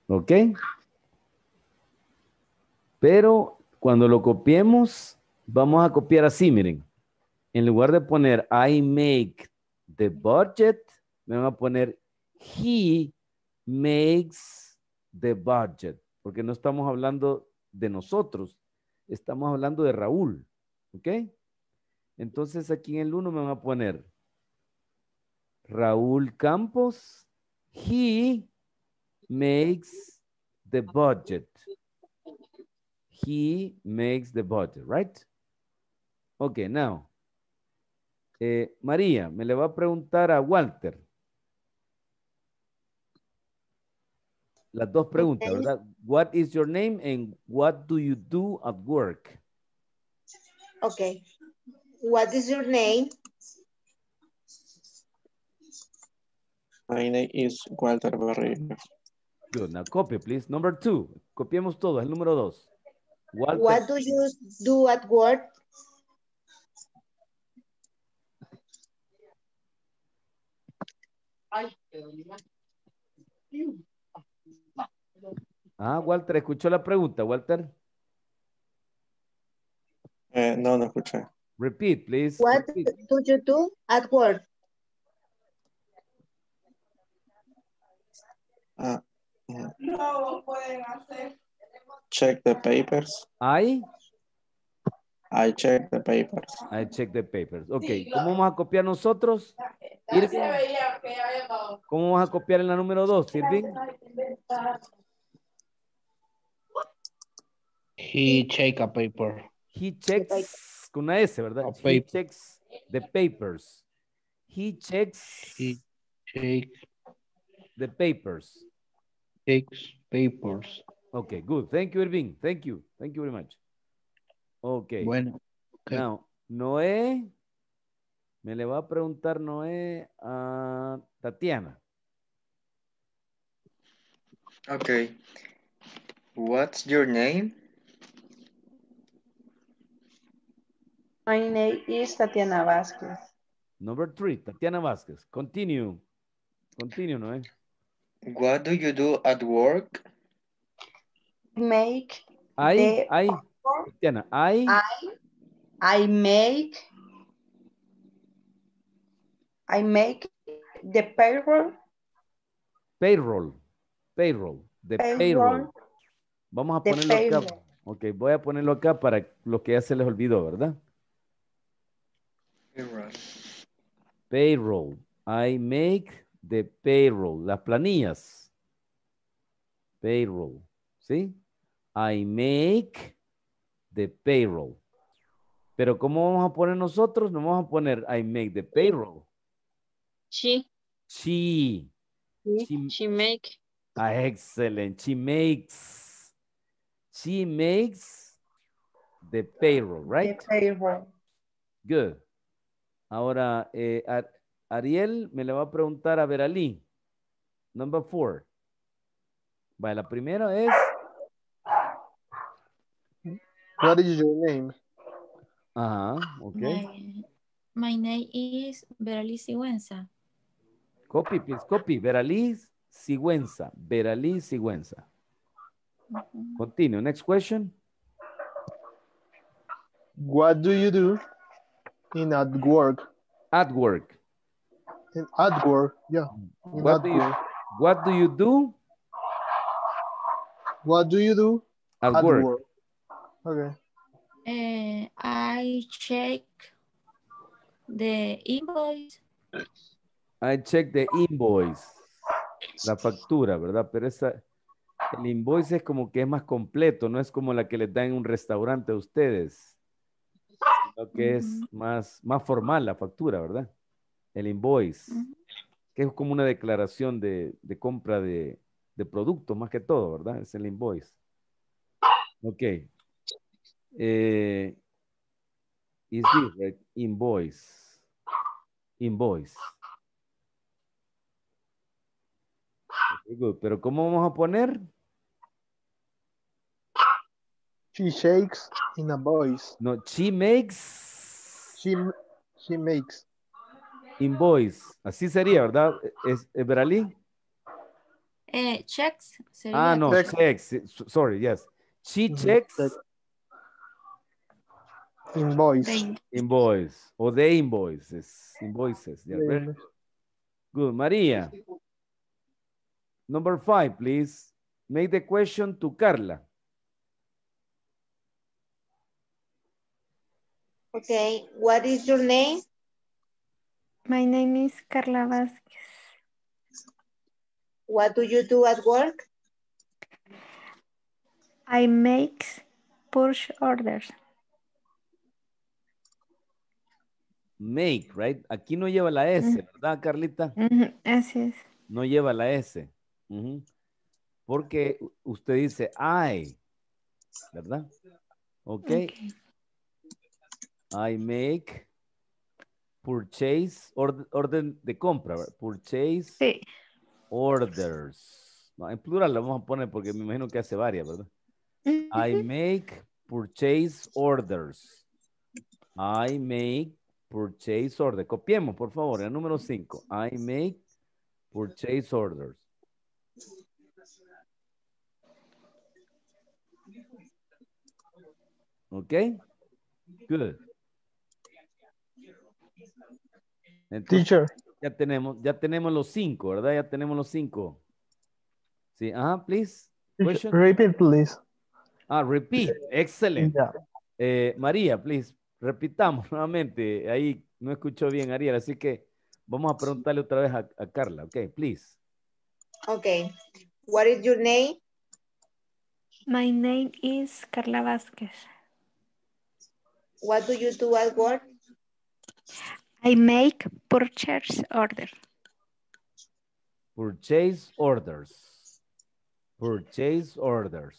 ¿Ok? Pero cuando lo copiemos, vamos a copiar así, miren. En lugar de poner I make the budget, me van a poner he makes the budget, porque no estamos hablando de nosotros, estamos hablando de Raúl, ¿ok? Entonces aquí en el 1 me van a poner Raúl Campos, he makes the budget. He makes the budget, right? Ok, now, eh, María, me le va a preguntar a Walter. Las dos preguntas, ¿verdad? What is your name and what do you do at work? Okay. What is your name? My name is Walter Good. Now copy, please. Number two. Copiemos todo. El número dos. What do you do at work? Ah, Walter, ¿escuchó la pregunta, Walter? Eh, no, no escuché. Repeat, please. What do you do at work? Ah, no pueden hacer. Check the papers. ¿Ay? I check the papers. I check the papers. Ok, ¿cómo vamos a copiar nosotros? ¿Cómo vamos a copiar en la número 2, Irving? He check a paper. He checks, con una S, ¿verdad? He checks the papers. He checks. He check. The papers. Checks papers. Okay, good. Thank you, Irving. Thank you. Thank you very much. Ok. Bueno. Noé, me le va a preguntar Noé a Tatiana. Okay. What's your name? My name is Tatiana Vázquez. Number three, Tatiana Vázquez. Continue. Continue, Noé. What do you do at work? Make I, I, I, I, make, I make the payroll. Payroll, payroll, the payroll. Vamos a ponerlo acá. Ok, voy a ponerlo acá para los que ya se les olvidó, ¿verdad? Payroll. Payroll. I make the payroll. Las planillas. Payroll. ¿Sí? I make the payroll. Pero ¿cómo vamos a poner nosotros? No vamos a poner I make the payroll. She. She. She, makes make. Ah, excellent. She makes. She makes the payroll, right? The payroll. Good. Ahora, eh, Ariel me le va a preguntar a Veralí. Number four. la primera es What is your name? Uh -huh. okay. My, my name is Veraliz Sigüenza. Copy, please, copy. Veraliz Sigüenza. Veraliz Sigüenza. Continue. Next question. What do you do in at work? At work. In at work, yeah. Mm-hmm. In what, do work. You, what do you do? What do you do at, at work? work? Okay. Eh, I check the invoice. I check the invoice. La factura, ¿verdad? Pero esa, el invoice es como que es más completo, no es como la que les dan en un restaurante a ustedes. Lo que es más, más formal la factura, ¿verdad? El invoice, que es como una declaración de, compra de, de productos más que todo, ¿verdad? Es el invoice. Ok. Eh, is invoice. Invoice. Pero ¿cómo vamos a poner? She shakes in a voice. No, she makes. She, she makes. Invoice. Así sería, ¿verdad? ¿Es, eh, eh, checks. Ah, no, checks. Sorry, yes. She checks Invoice. Invoice. Or the invoices. Invoices. Yeah, very good. good. Maria. Number five, please. Make the question to Carla. Okay. What is your name? My name is Carla Vasquez. What do you do at work? I make push orders. make, right? Aquí no lleva la S, ¿verdad, Carlita? Así es. No lleva la S. Porque usted dice I, ¿verdad? Ok. I make purchase, orden, de compra, purchase orders. en plural la vamos a poner porque me imagino que hace varias, ¿verdad? I make purchase orders. I make purchase order. Copiemos, por favor, el número 5. I make purchase orders. ¿Ok? Good. Teacher. Ya tenemos, ya tenemos los cinco, ¿verdad? Ya tenemos los cinco. Sí, Ah, please. Repeat, please. Ah, repeat. Excellent. Eh, María, please, repitamos nuevamente. Ahí no escuchó bien Ariel, así que vamos a preguntarle otra vez a, Carla. Ok, please. Ok. What is your name? My name is Carla Vázquez. What do you do at work? I make purchase orders. Purchase orders. Purchase orders.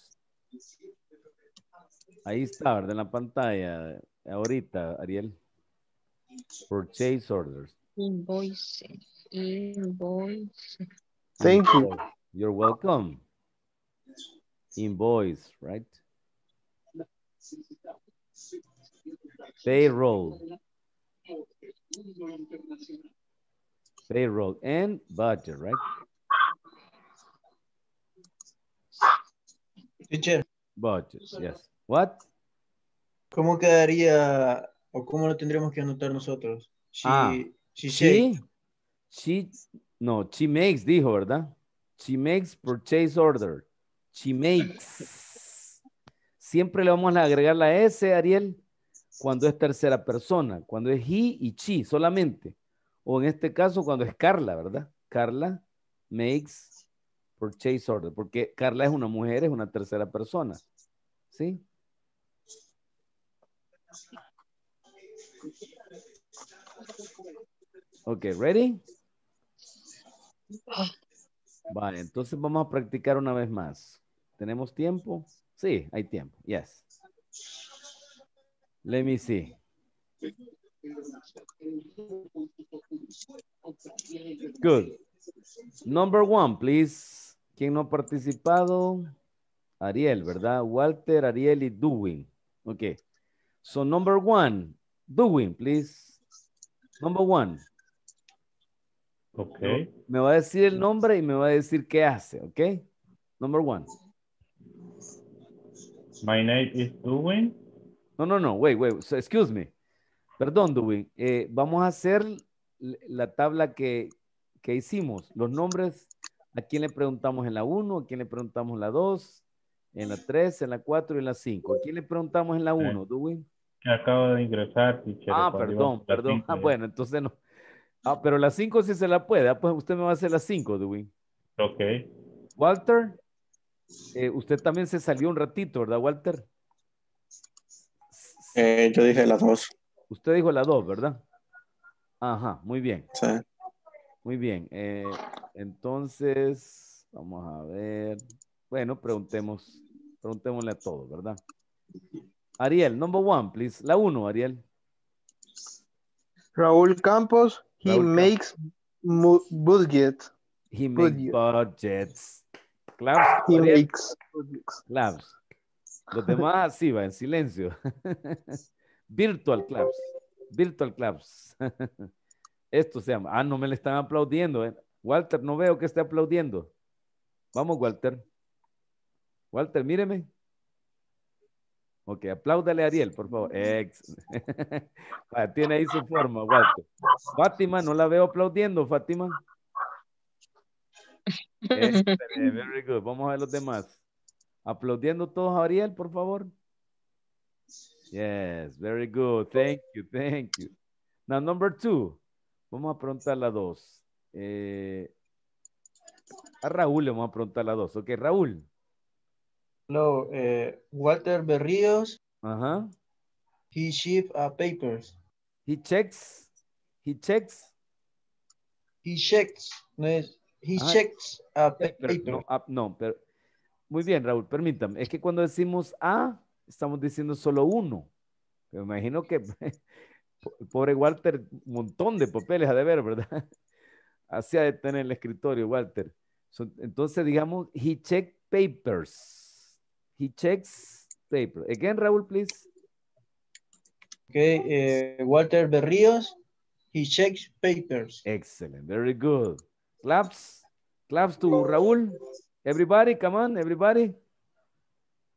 Ahí está, ¿verdad? En la pantalla. ahorita, Ariel. Purchase orders. Invoices. Invoices. Thank you. You're welcome. Invoice, right? Payroll. Payroll and budget, right? Budget, yes. What? ¿Cómo quedaría o cómo lo tendríamos que anotar nosotros? She, ah, she, no, she makes, dijo, ¿verdad? She makes purchase order. She makes. Siempre le vamos a agregar la S, Ariel, cuando es tercera persona, cuando es he y she solamente. O en este caso, cuando es Carla, ¿verdad? Carla makes purchase order, porque Carla es una mujer, es una tercera persona. ¿Sí? Ok, ready? Vale, entonces vamos a practicar una vez más. ¿Tenemos tiempo? Sí, hay tiempo. Yes. Let me see. Good. Number one, please. ¿Quién no ha participado? Ariel, ¿verdad? Walter, Ariel y Dewey. Ok. So number one, Duwin, please. Number one. Ok. Me va a decir el nombre y me va a decir qué hace, ok? Number one. My name is Duwin. No, no, no, wait, wait, excuse me. Perdón, Duwin. Eh, vamos a hacer la tabla que, hicimos. Los nombres, a quién le preguntamos en la uno, a quién le preguntamos en la dos en la 3, en la 4 y en la 5. ¿A quién le preguntamos en la 1, Duwin? acabo de ingresar, Ah, perdón, perdón. ah, bueno, entonces no. Ah, pero la 5 sí se la puede. Ah, pues usted me va a hacer la 5, Duwin. Ok. Walter, eh, usted también se salió un ratito, ¿verdad, Walter? Eh, yo dije la 2. Usted dijo la 2, ¿verdad? Ajá, muy bien. Sí. Muy bien. Eh, entonces, vamos a ver. Bueno, preguntemos, preguntémosle a todos, ¿verdad? Ariel, number one, please. La uno, Ariel. Raúl Campos, he makes budgets He makes budgets. clubs He makes Los demás sí va en silencio. Virtual clubs. Virtual clubs. Esto se llama. Ah, no me le están aplaudiendo. ¿eh? Walter, no veo que esté aplaudiendo. Vamos, Walter. Walter, míreme. Ok, apláudale a Ariel, por favor. Ex. Ah, tiene ahí su forma, Walter. Fátima, no la veo aplaudiendo, Fátima. Este, very good. Vamos a ver los demás. Aplaudiendo todos a Ariel, por favor. Yes, very good. Thank you, thank you. Now, number two. Vamos a preguntar la dos. Eh, a Raúl le vamos a preguntar la dos. Ok, Raúl. No, eh, Walter Berrios. Ajá. He ships a papers. He checks. He checks. He checks. No es, he checks a papers. No, pero. Muy bien, Raúl, permítame. Es que cuando decimos a, estamos diciendo solo uno. Me imagino que pobre Walter, un montón de papeles ha de ver, ¿verdad? Así ha de tener el escritorio, Walter. Entonces, digamos, he checked papers. He checks paper. Again, Raúl, please. Okay, eh, Walter Berrios, he checks papers. Excellent, very good. Claps, claps to Raúl. Everybody, come on, everybody.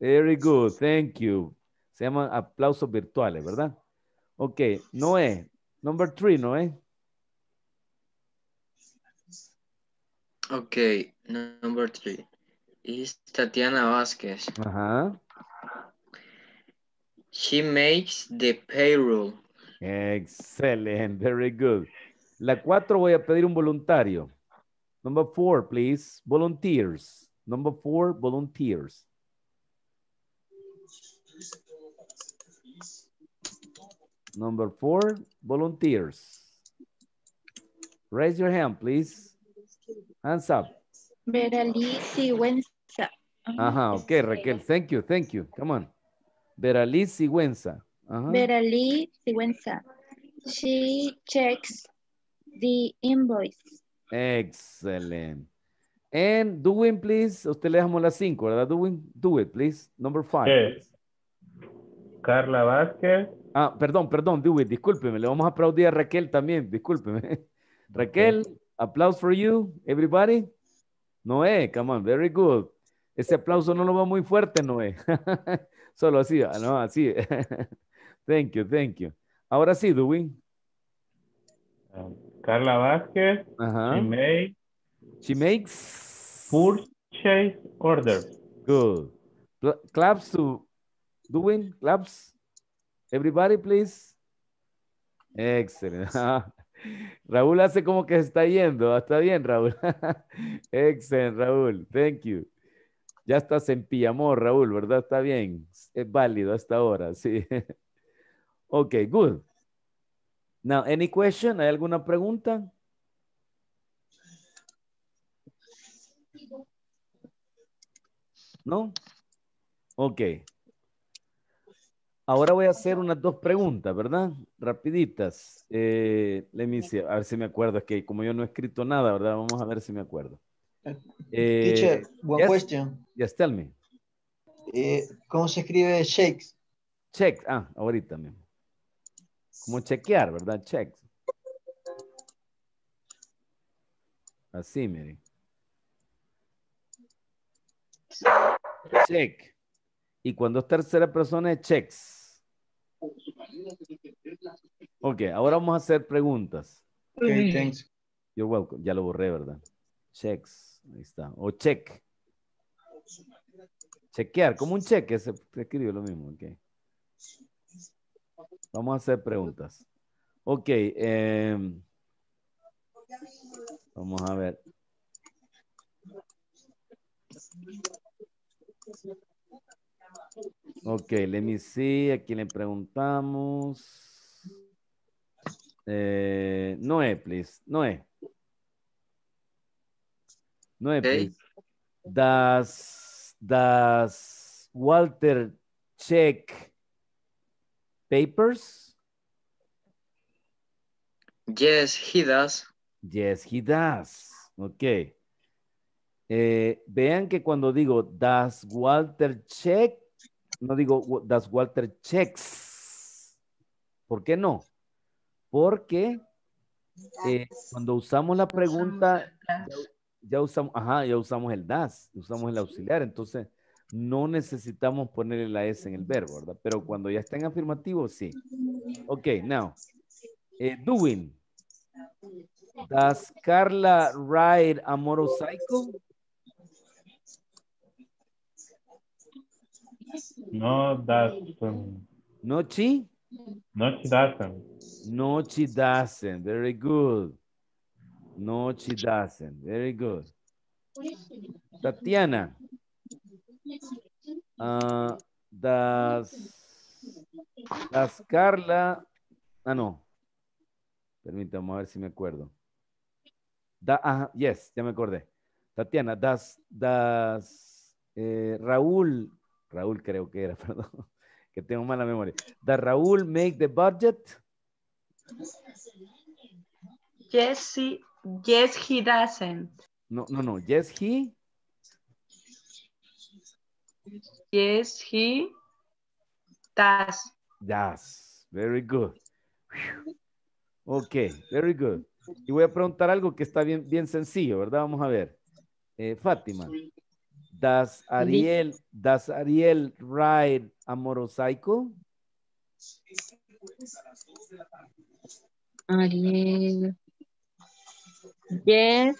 Very good, thank you. Se llama aplausos virtuales, ¿verdad? Ok, Noé, number three, Noé. Ok, number three is Tatiana Vázquez. She makes the payroll. Excellent, very good. La cuatro voy a pedir un voluntario. Number four, please. Volunteers. Number four, volunteers. Number four, volunteers. Raise your hand, please. Hands up. Ajá, ok, este, Raquel. Thank you, thank you. Come on. Veralí Sigüenza. Veralí Sigüenza. She checks the invoice. Excellent. And doing, please. Usted le dejamos las cinco, ¿verdad? Duwin? do it, please. Number five. Eh, Carla Vázquez. Ah, perdón, perdón, do it. Discúlpeme. Le vamos a aplaudir a Raquel también. Discúlpeme. Raquel, applause for you, everybody. Noé, come on, very good. Ese aplauso no lo va muy fuerte, Noé. Solo así, ah, no, así. thank you, thank you. Ahora sí, Duwin. Carla Vázquez. She, makes. she makes. Purchase order. Good. claps to Duwin. Claps. Everybody, please. Excelente. Raúl hace como que se está yendo. Ah, está bien, Raúl. Excelente, Raúl. Thank you. Ya estás en pijamor, Raúl, ¿verdad? Está bien. Es válido hasta ahora, sí. ok, good. Now, any question? ¿Hay alguna pregunta? ¿No? Ok. Ahora voy a hacer unas dos preguntas, ¿verdad? Rapiditas. Eh, let me see. a ver si me acuerdo. Es que como yo no he escrito nada, ¿verdad? Vamos a ver si me acuerdo. Teacher, eh, one question. tell me. Eh, ¿Cómo se escribe shakes? Check, ah, ahorita mismo. Como chequear, ¿verdad? Checks Así, mire. Check. Y cuando es tercera persona es checks. Ok, ahora vamos a hacer preguntas. Okay, thanks. You're Ya lo borré, ¿verdad? Checks. Ahí está. O check. Chequear, como un cheque, se escribe lo mismo. Okay. Vamos a hacer preguntas. Ok. Em, vamos a ver. Ok, let me see. Aquí le preguntamos. Eh, Noé, please. Noé. Pues. Das, Walter Check Papers? Yes, he does. Yes, he does. Ok. Eh, vean que cuando digo das Walter check, no digo das Walter checks. ¿Por qué no? Porque eh, cuando usamos la pregunta, ya usamos, ya usamos el das, usamos el auxiliar, entonces no necesitamos ponerle la S en el verbo, ¿verdad? Pero cuando ya está en afirmativo, sí. Ok, now. Eh, doing. Does Carla ride a motorcycle? No, doesn't. no, she? No, she No, Very good. No, she doesn't. Very good. Tatiana. Ah, das das. Carla... Ah, no. Permítame a ver si me acuerdo. Da, ah, yes, ya me acordé. Tatiana, das, das, eh, Raúl, Raúl creo que era, perdón, que tengo mala memoria. Da Raúl make the budget? Yes, Yes, he doesn't. No, no, no. Yes, he. Yes, he does. Does. Very good. Ok, very good. Y voy a preguntar algo que está bien, bien sencillo, ¿verdad? Vamos a ver. Eh, Fátima, does Ariel, does Ariel ride a motorcycle? Ariel Yes.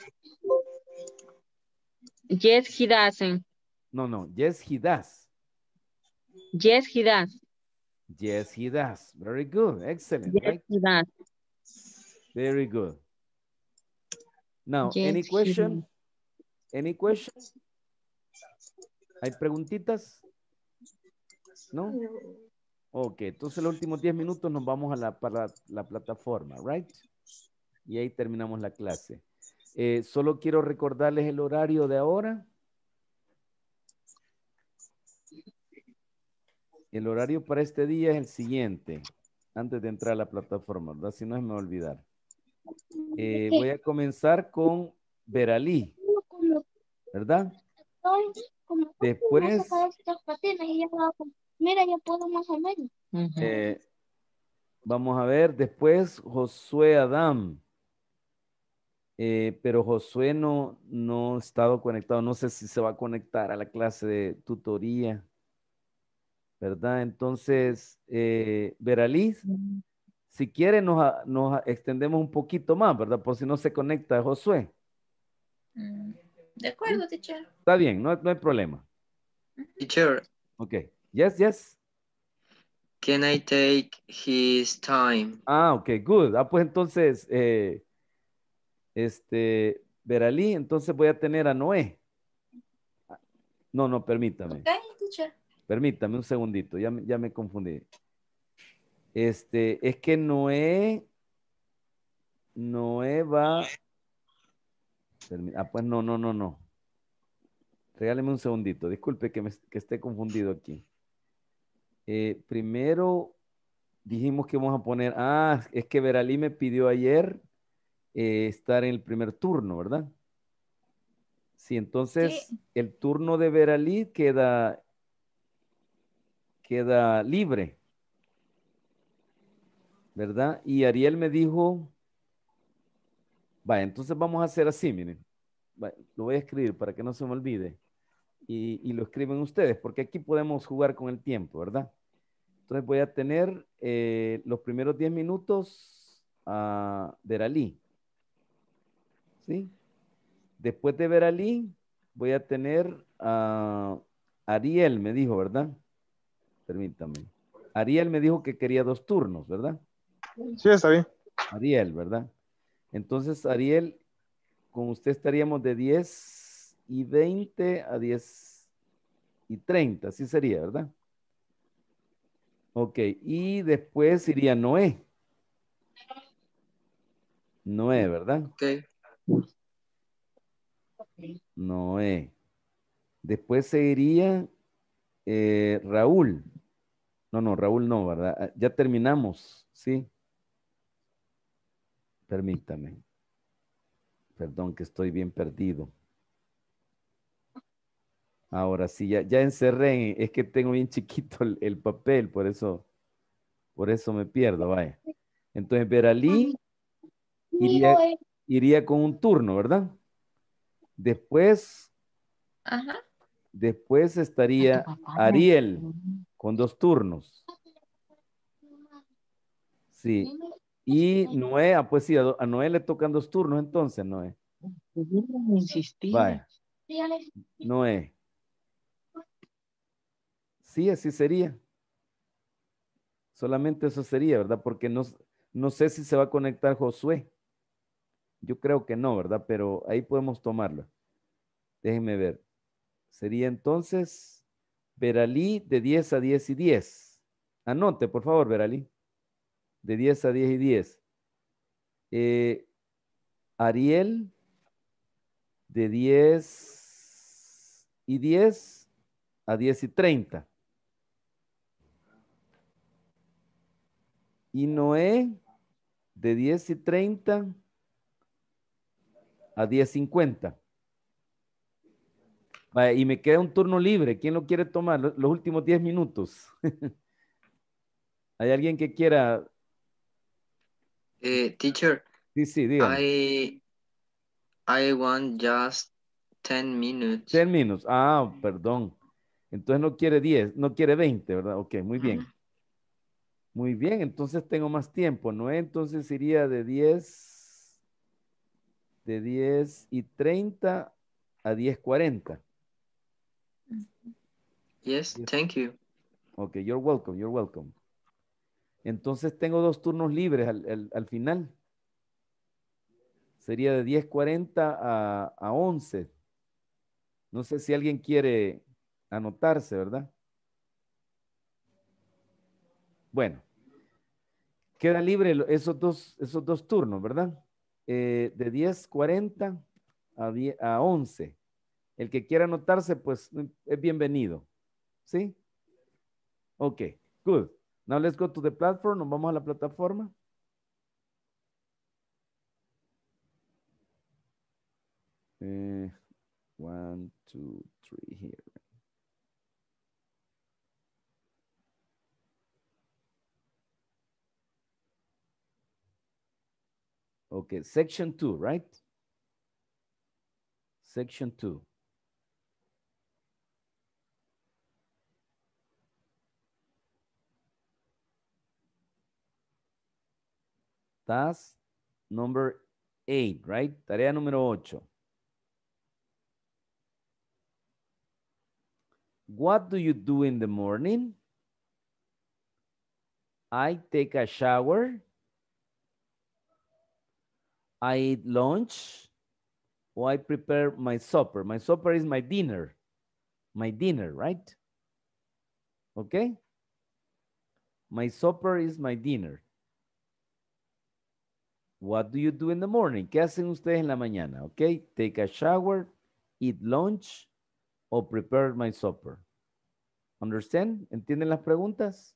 Yes, he doesn't. No, no. Yes, he does. Yes, he does. Yes, he does. Very good. Excellent. Yes, Very good. Now, any question? Any question? ¿Hay preguntitas? ¿No? Ok, entonces los últimos 10 minutos nos vamos a la, para la plataforma, right? y ahí terminamos la clase. Eh, solo quiero recordarles el horario de ahora. El horario para este día es el siguiente, antes de entrar a la plataforma, ¿verdad? Si no, es me olvidar. Eh, voy a comenzar con Veralí, ¿verdad? Después... Mira, puedo más eh, vamos a ver, después Josué Adam. Eh, pero Josué no, no ha estado conectado. No sé si se va a conectar a la clase de tutoría, ¿verdad? Entonces, eh, Veraliz, mm. si quiere nos, extendemos un poquito más, ¿verdad? Por si no se conecta Josué. Mm. De acuerdo, teacher. Está bien, no, hay problema. Teacher. Ok. Yes, yes. Can I take his time? Ah, ok, good. Ah, pues entonces, eh, este, Veralí, entonces voy a tener a Noé. No, no, permítame. Permítame un segundito, ya, ya me confundí. Este, es que Noé, Noé va. Ah, pues no, no, no, no. Regáleme un segundito, disculpe que, me, que esté confundido aquí. Eh, primero dijimos que vamos a poner, ah, es que Veralí me pidió ayer eh, estar en el primer turno, ¿verdad? Sí, entonces el turno de Veralí queda, queda libre, ¿verdad? Y Ariel me dijo, va, entonces vamos a hacer así, miren, lo voy a escribir para que no se me olvide. Y, lo escriben ustedes, porque aquí podemos jugar con el tiempo, ¿verdad? Entonces voy a tener eh, los primeros 10 minutos a ah, Veralí ¿sí? Después de ver a Lee, voy a tener a Ariel, me dijo, ¿verdad? Permítame. Ariel me dijo que quería dos turnos, ¿verdad? Sí, está bien. Ariel, ¿verdad? Entonces, Ariel, con usted estaríamos de 10 y 20 a 10 y 30, así sería, ¿verdad? Ok, y después iría Noé. Noé, ¿verdad? Ok no Noé. Eh. Después seguiría eh, Raúl. No, no, Raúl no, ¿verdad? Ah, ya terminamos, ¿sí? Permítame. Perdón que estoy bien perdido. Ahora sí, ya, encerré, es que tengo bien chiquito el, papel, por eso, por eso me pierdo, vaya. Entonces, Veralí iría, eh iría con un turno, ¿verdad? Después, después estaría Ariel con dos turnos. Sí. Y Noé, ah, pues sí, a Noé le tocan dos turnos entonces, Noé. Noé. Sí, así sería. Solamente eso sería, ¿verdad? Porque no sé si se va a conectar Josué. Yo creo que no, ¿verdad? Pero ahí podemos tomarlo. Déjenme ver. Sería entonces Veralí de 10 a 10 y 10. Anote, por favor, Veralí. De 10 a 10 y 10. Eh, Ariel de 10 y 10 a 10 y 30. Y Noé de 10 y 30 a 10.50. Y me queda un turno libre. ¿Quién lo quiere tomar? Los últimos 10 minutos. ¿Hay alguien que quiera? Eh, teacher. Sí, sí, dígame. I, want just 10 minutes. 10 minutes. Ah, perdón. Entonces no quiere 10, no quiere 20, ¿verdad? Ok, muy bien. Muy bien, entonces tengo más tiempo, ¿no? Entonces iría de 10 de 10 y 30 a 10.40. Yes, thank you. Ok, you're welcome, you're welcome. Entonces tengo dos turnos libres al, final. Sería de 10.40 a, a 11. No sé si alguien quiere anotarse, ¿verdad? Bueno, queda libre esos dos, esos dos turnos, ¿verdad? Eh, de de 10.40 a, 10, a 11. El que quiera anotarse, pues eh, es bienvenido. ¿Sí? Ok, good. Now let's go to the platform. Nos vamos a la plataforma. Eh, one, two, three here. Okay, section two, right? Section two. Task number eight, right? Tarea número ocho. What do you do in the morning? I take a shower. I eat lunch or I prepare my supper. My supper is my dinner, my dinner, right? Okay? My supper is my dinner. What do you do in the morning? ¿Qué hacen ustedes en la mañana? Okay, take a shower, eat lunch, or prepare my supper. Understand? ¿Entienden las preguntas?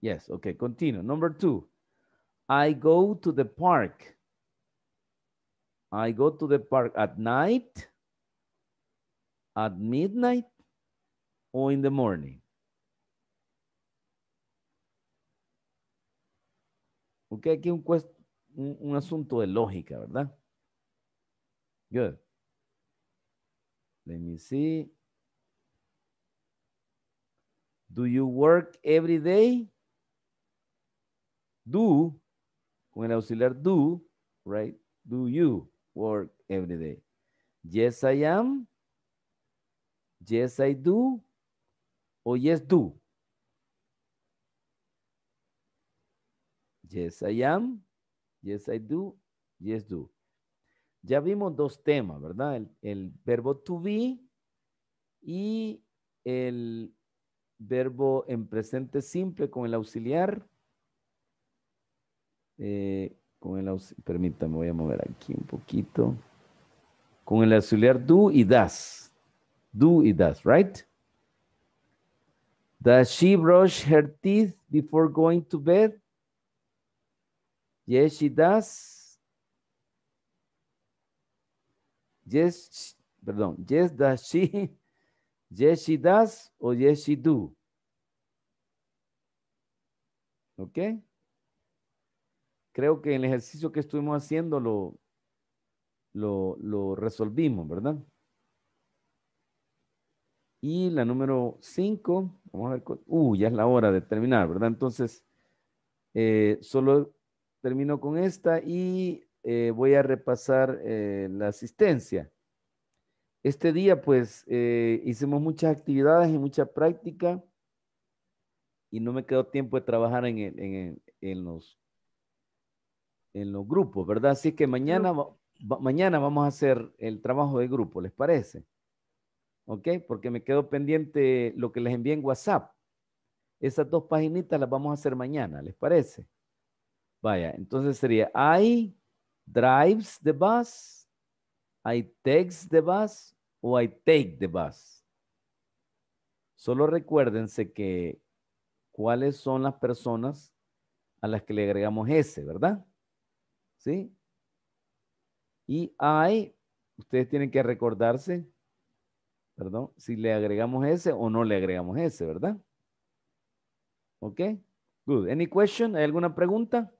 Yes, okay, continue. Number two. I go to the park. I go to the park at night, at midnight, or in the morning. Ok, aquí un, un, un asunto de lógica, ¿verdad? Good. Let me see. Do you work every day? Do con el auxiliar do, right? Do you work every day? Yes, I am. Yes, I do. O yes, do. Yes, I am. Yes, I do. Yes, do. Ya vimos dos temas, ¿verdad? El, verbo to be y el verbo en presente simple con el auxiliar eh, con el permítame, voy a mover aquí un poquito. Con el auxiliar do y das Do y das right? Does she brush her teeth before going to bed? Yes, she does. Yes, perdón. Yes, does she? Yes, she does o yes, she do. Okay? creo que el ejercicio que estuvimos haciendo lo, lo, resolvimos, ¿verdad? Y la número 5, vamos a ver, uh, ya es la hora de terminar, ¿verdad? Entonces, eh, solo termino con esta y eh, voy a repasar eh, la asistencia. Este día, pues, hicimos muchas actividades y mucha práctica y no me quedó tiempo de trabajar en los en los grupos, ¿verdad? Así que mañana, mañana vamos a hacer el trabajo de grupo, ¿les parece? ¿Ok? Porque me quedo pendiente lo que les envié en WhatsApp. Esas dos paginitas las vamos a hacer mañana, ¿les parece? Vaya, entonces sería I drives the bus, I takes the bus o I take the bus. Solo recuérdense que cuáles son las personas a las que le agregamos ese, ¿verdad? ¿Sí? Y hay. ustedes tienen que recordarse, perdón, si le agregamos ese o no le agregamos ese, ¿verdad? ¿Ok? Good. Any question? ¿Hay alguna pregunta?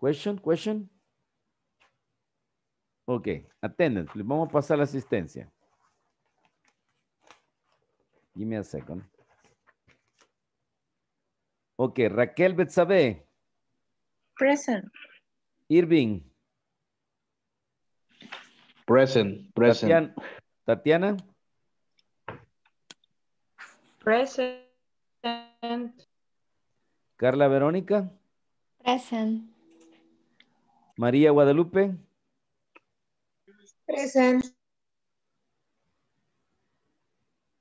Question, question. Ok, Les Vamos a pasar la asistencia. Give me a second. Ok, Raquel Betzabe. Present. Irving. Present, present. Tatiana. Tatiana. Present. Carla Verónica. Present. María Guadalupe. Present.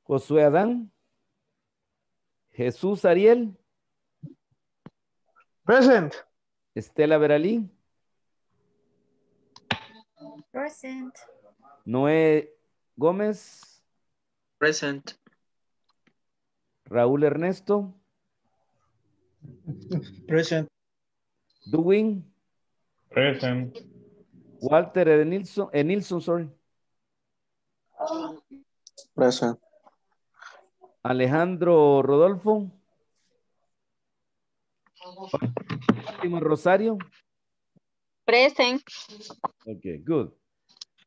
Josué Adán. Jesús Ariel. Present. Estela Veralí. Present. Noé Gómez. Present. Raúl Ernesto. Present. Duwin. Present. Walter Ednilson, Enilson sorry. Present. Alejandro Rodolfo. Rosario. Present. Okay, good.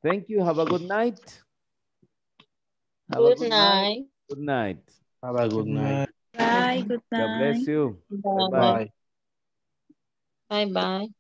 Thank you. Have a good night. good, night. Good night. Have a good night. Bye. Good night. God bless you. bye Bye-bye.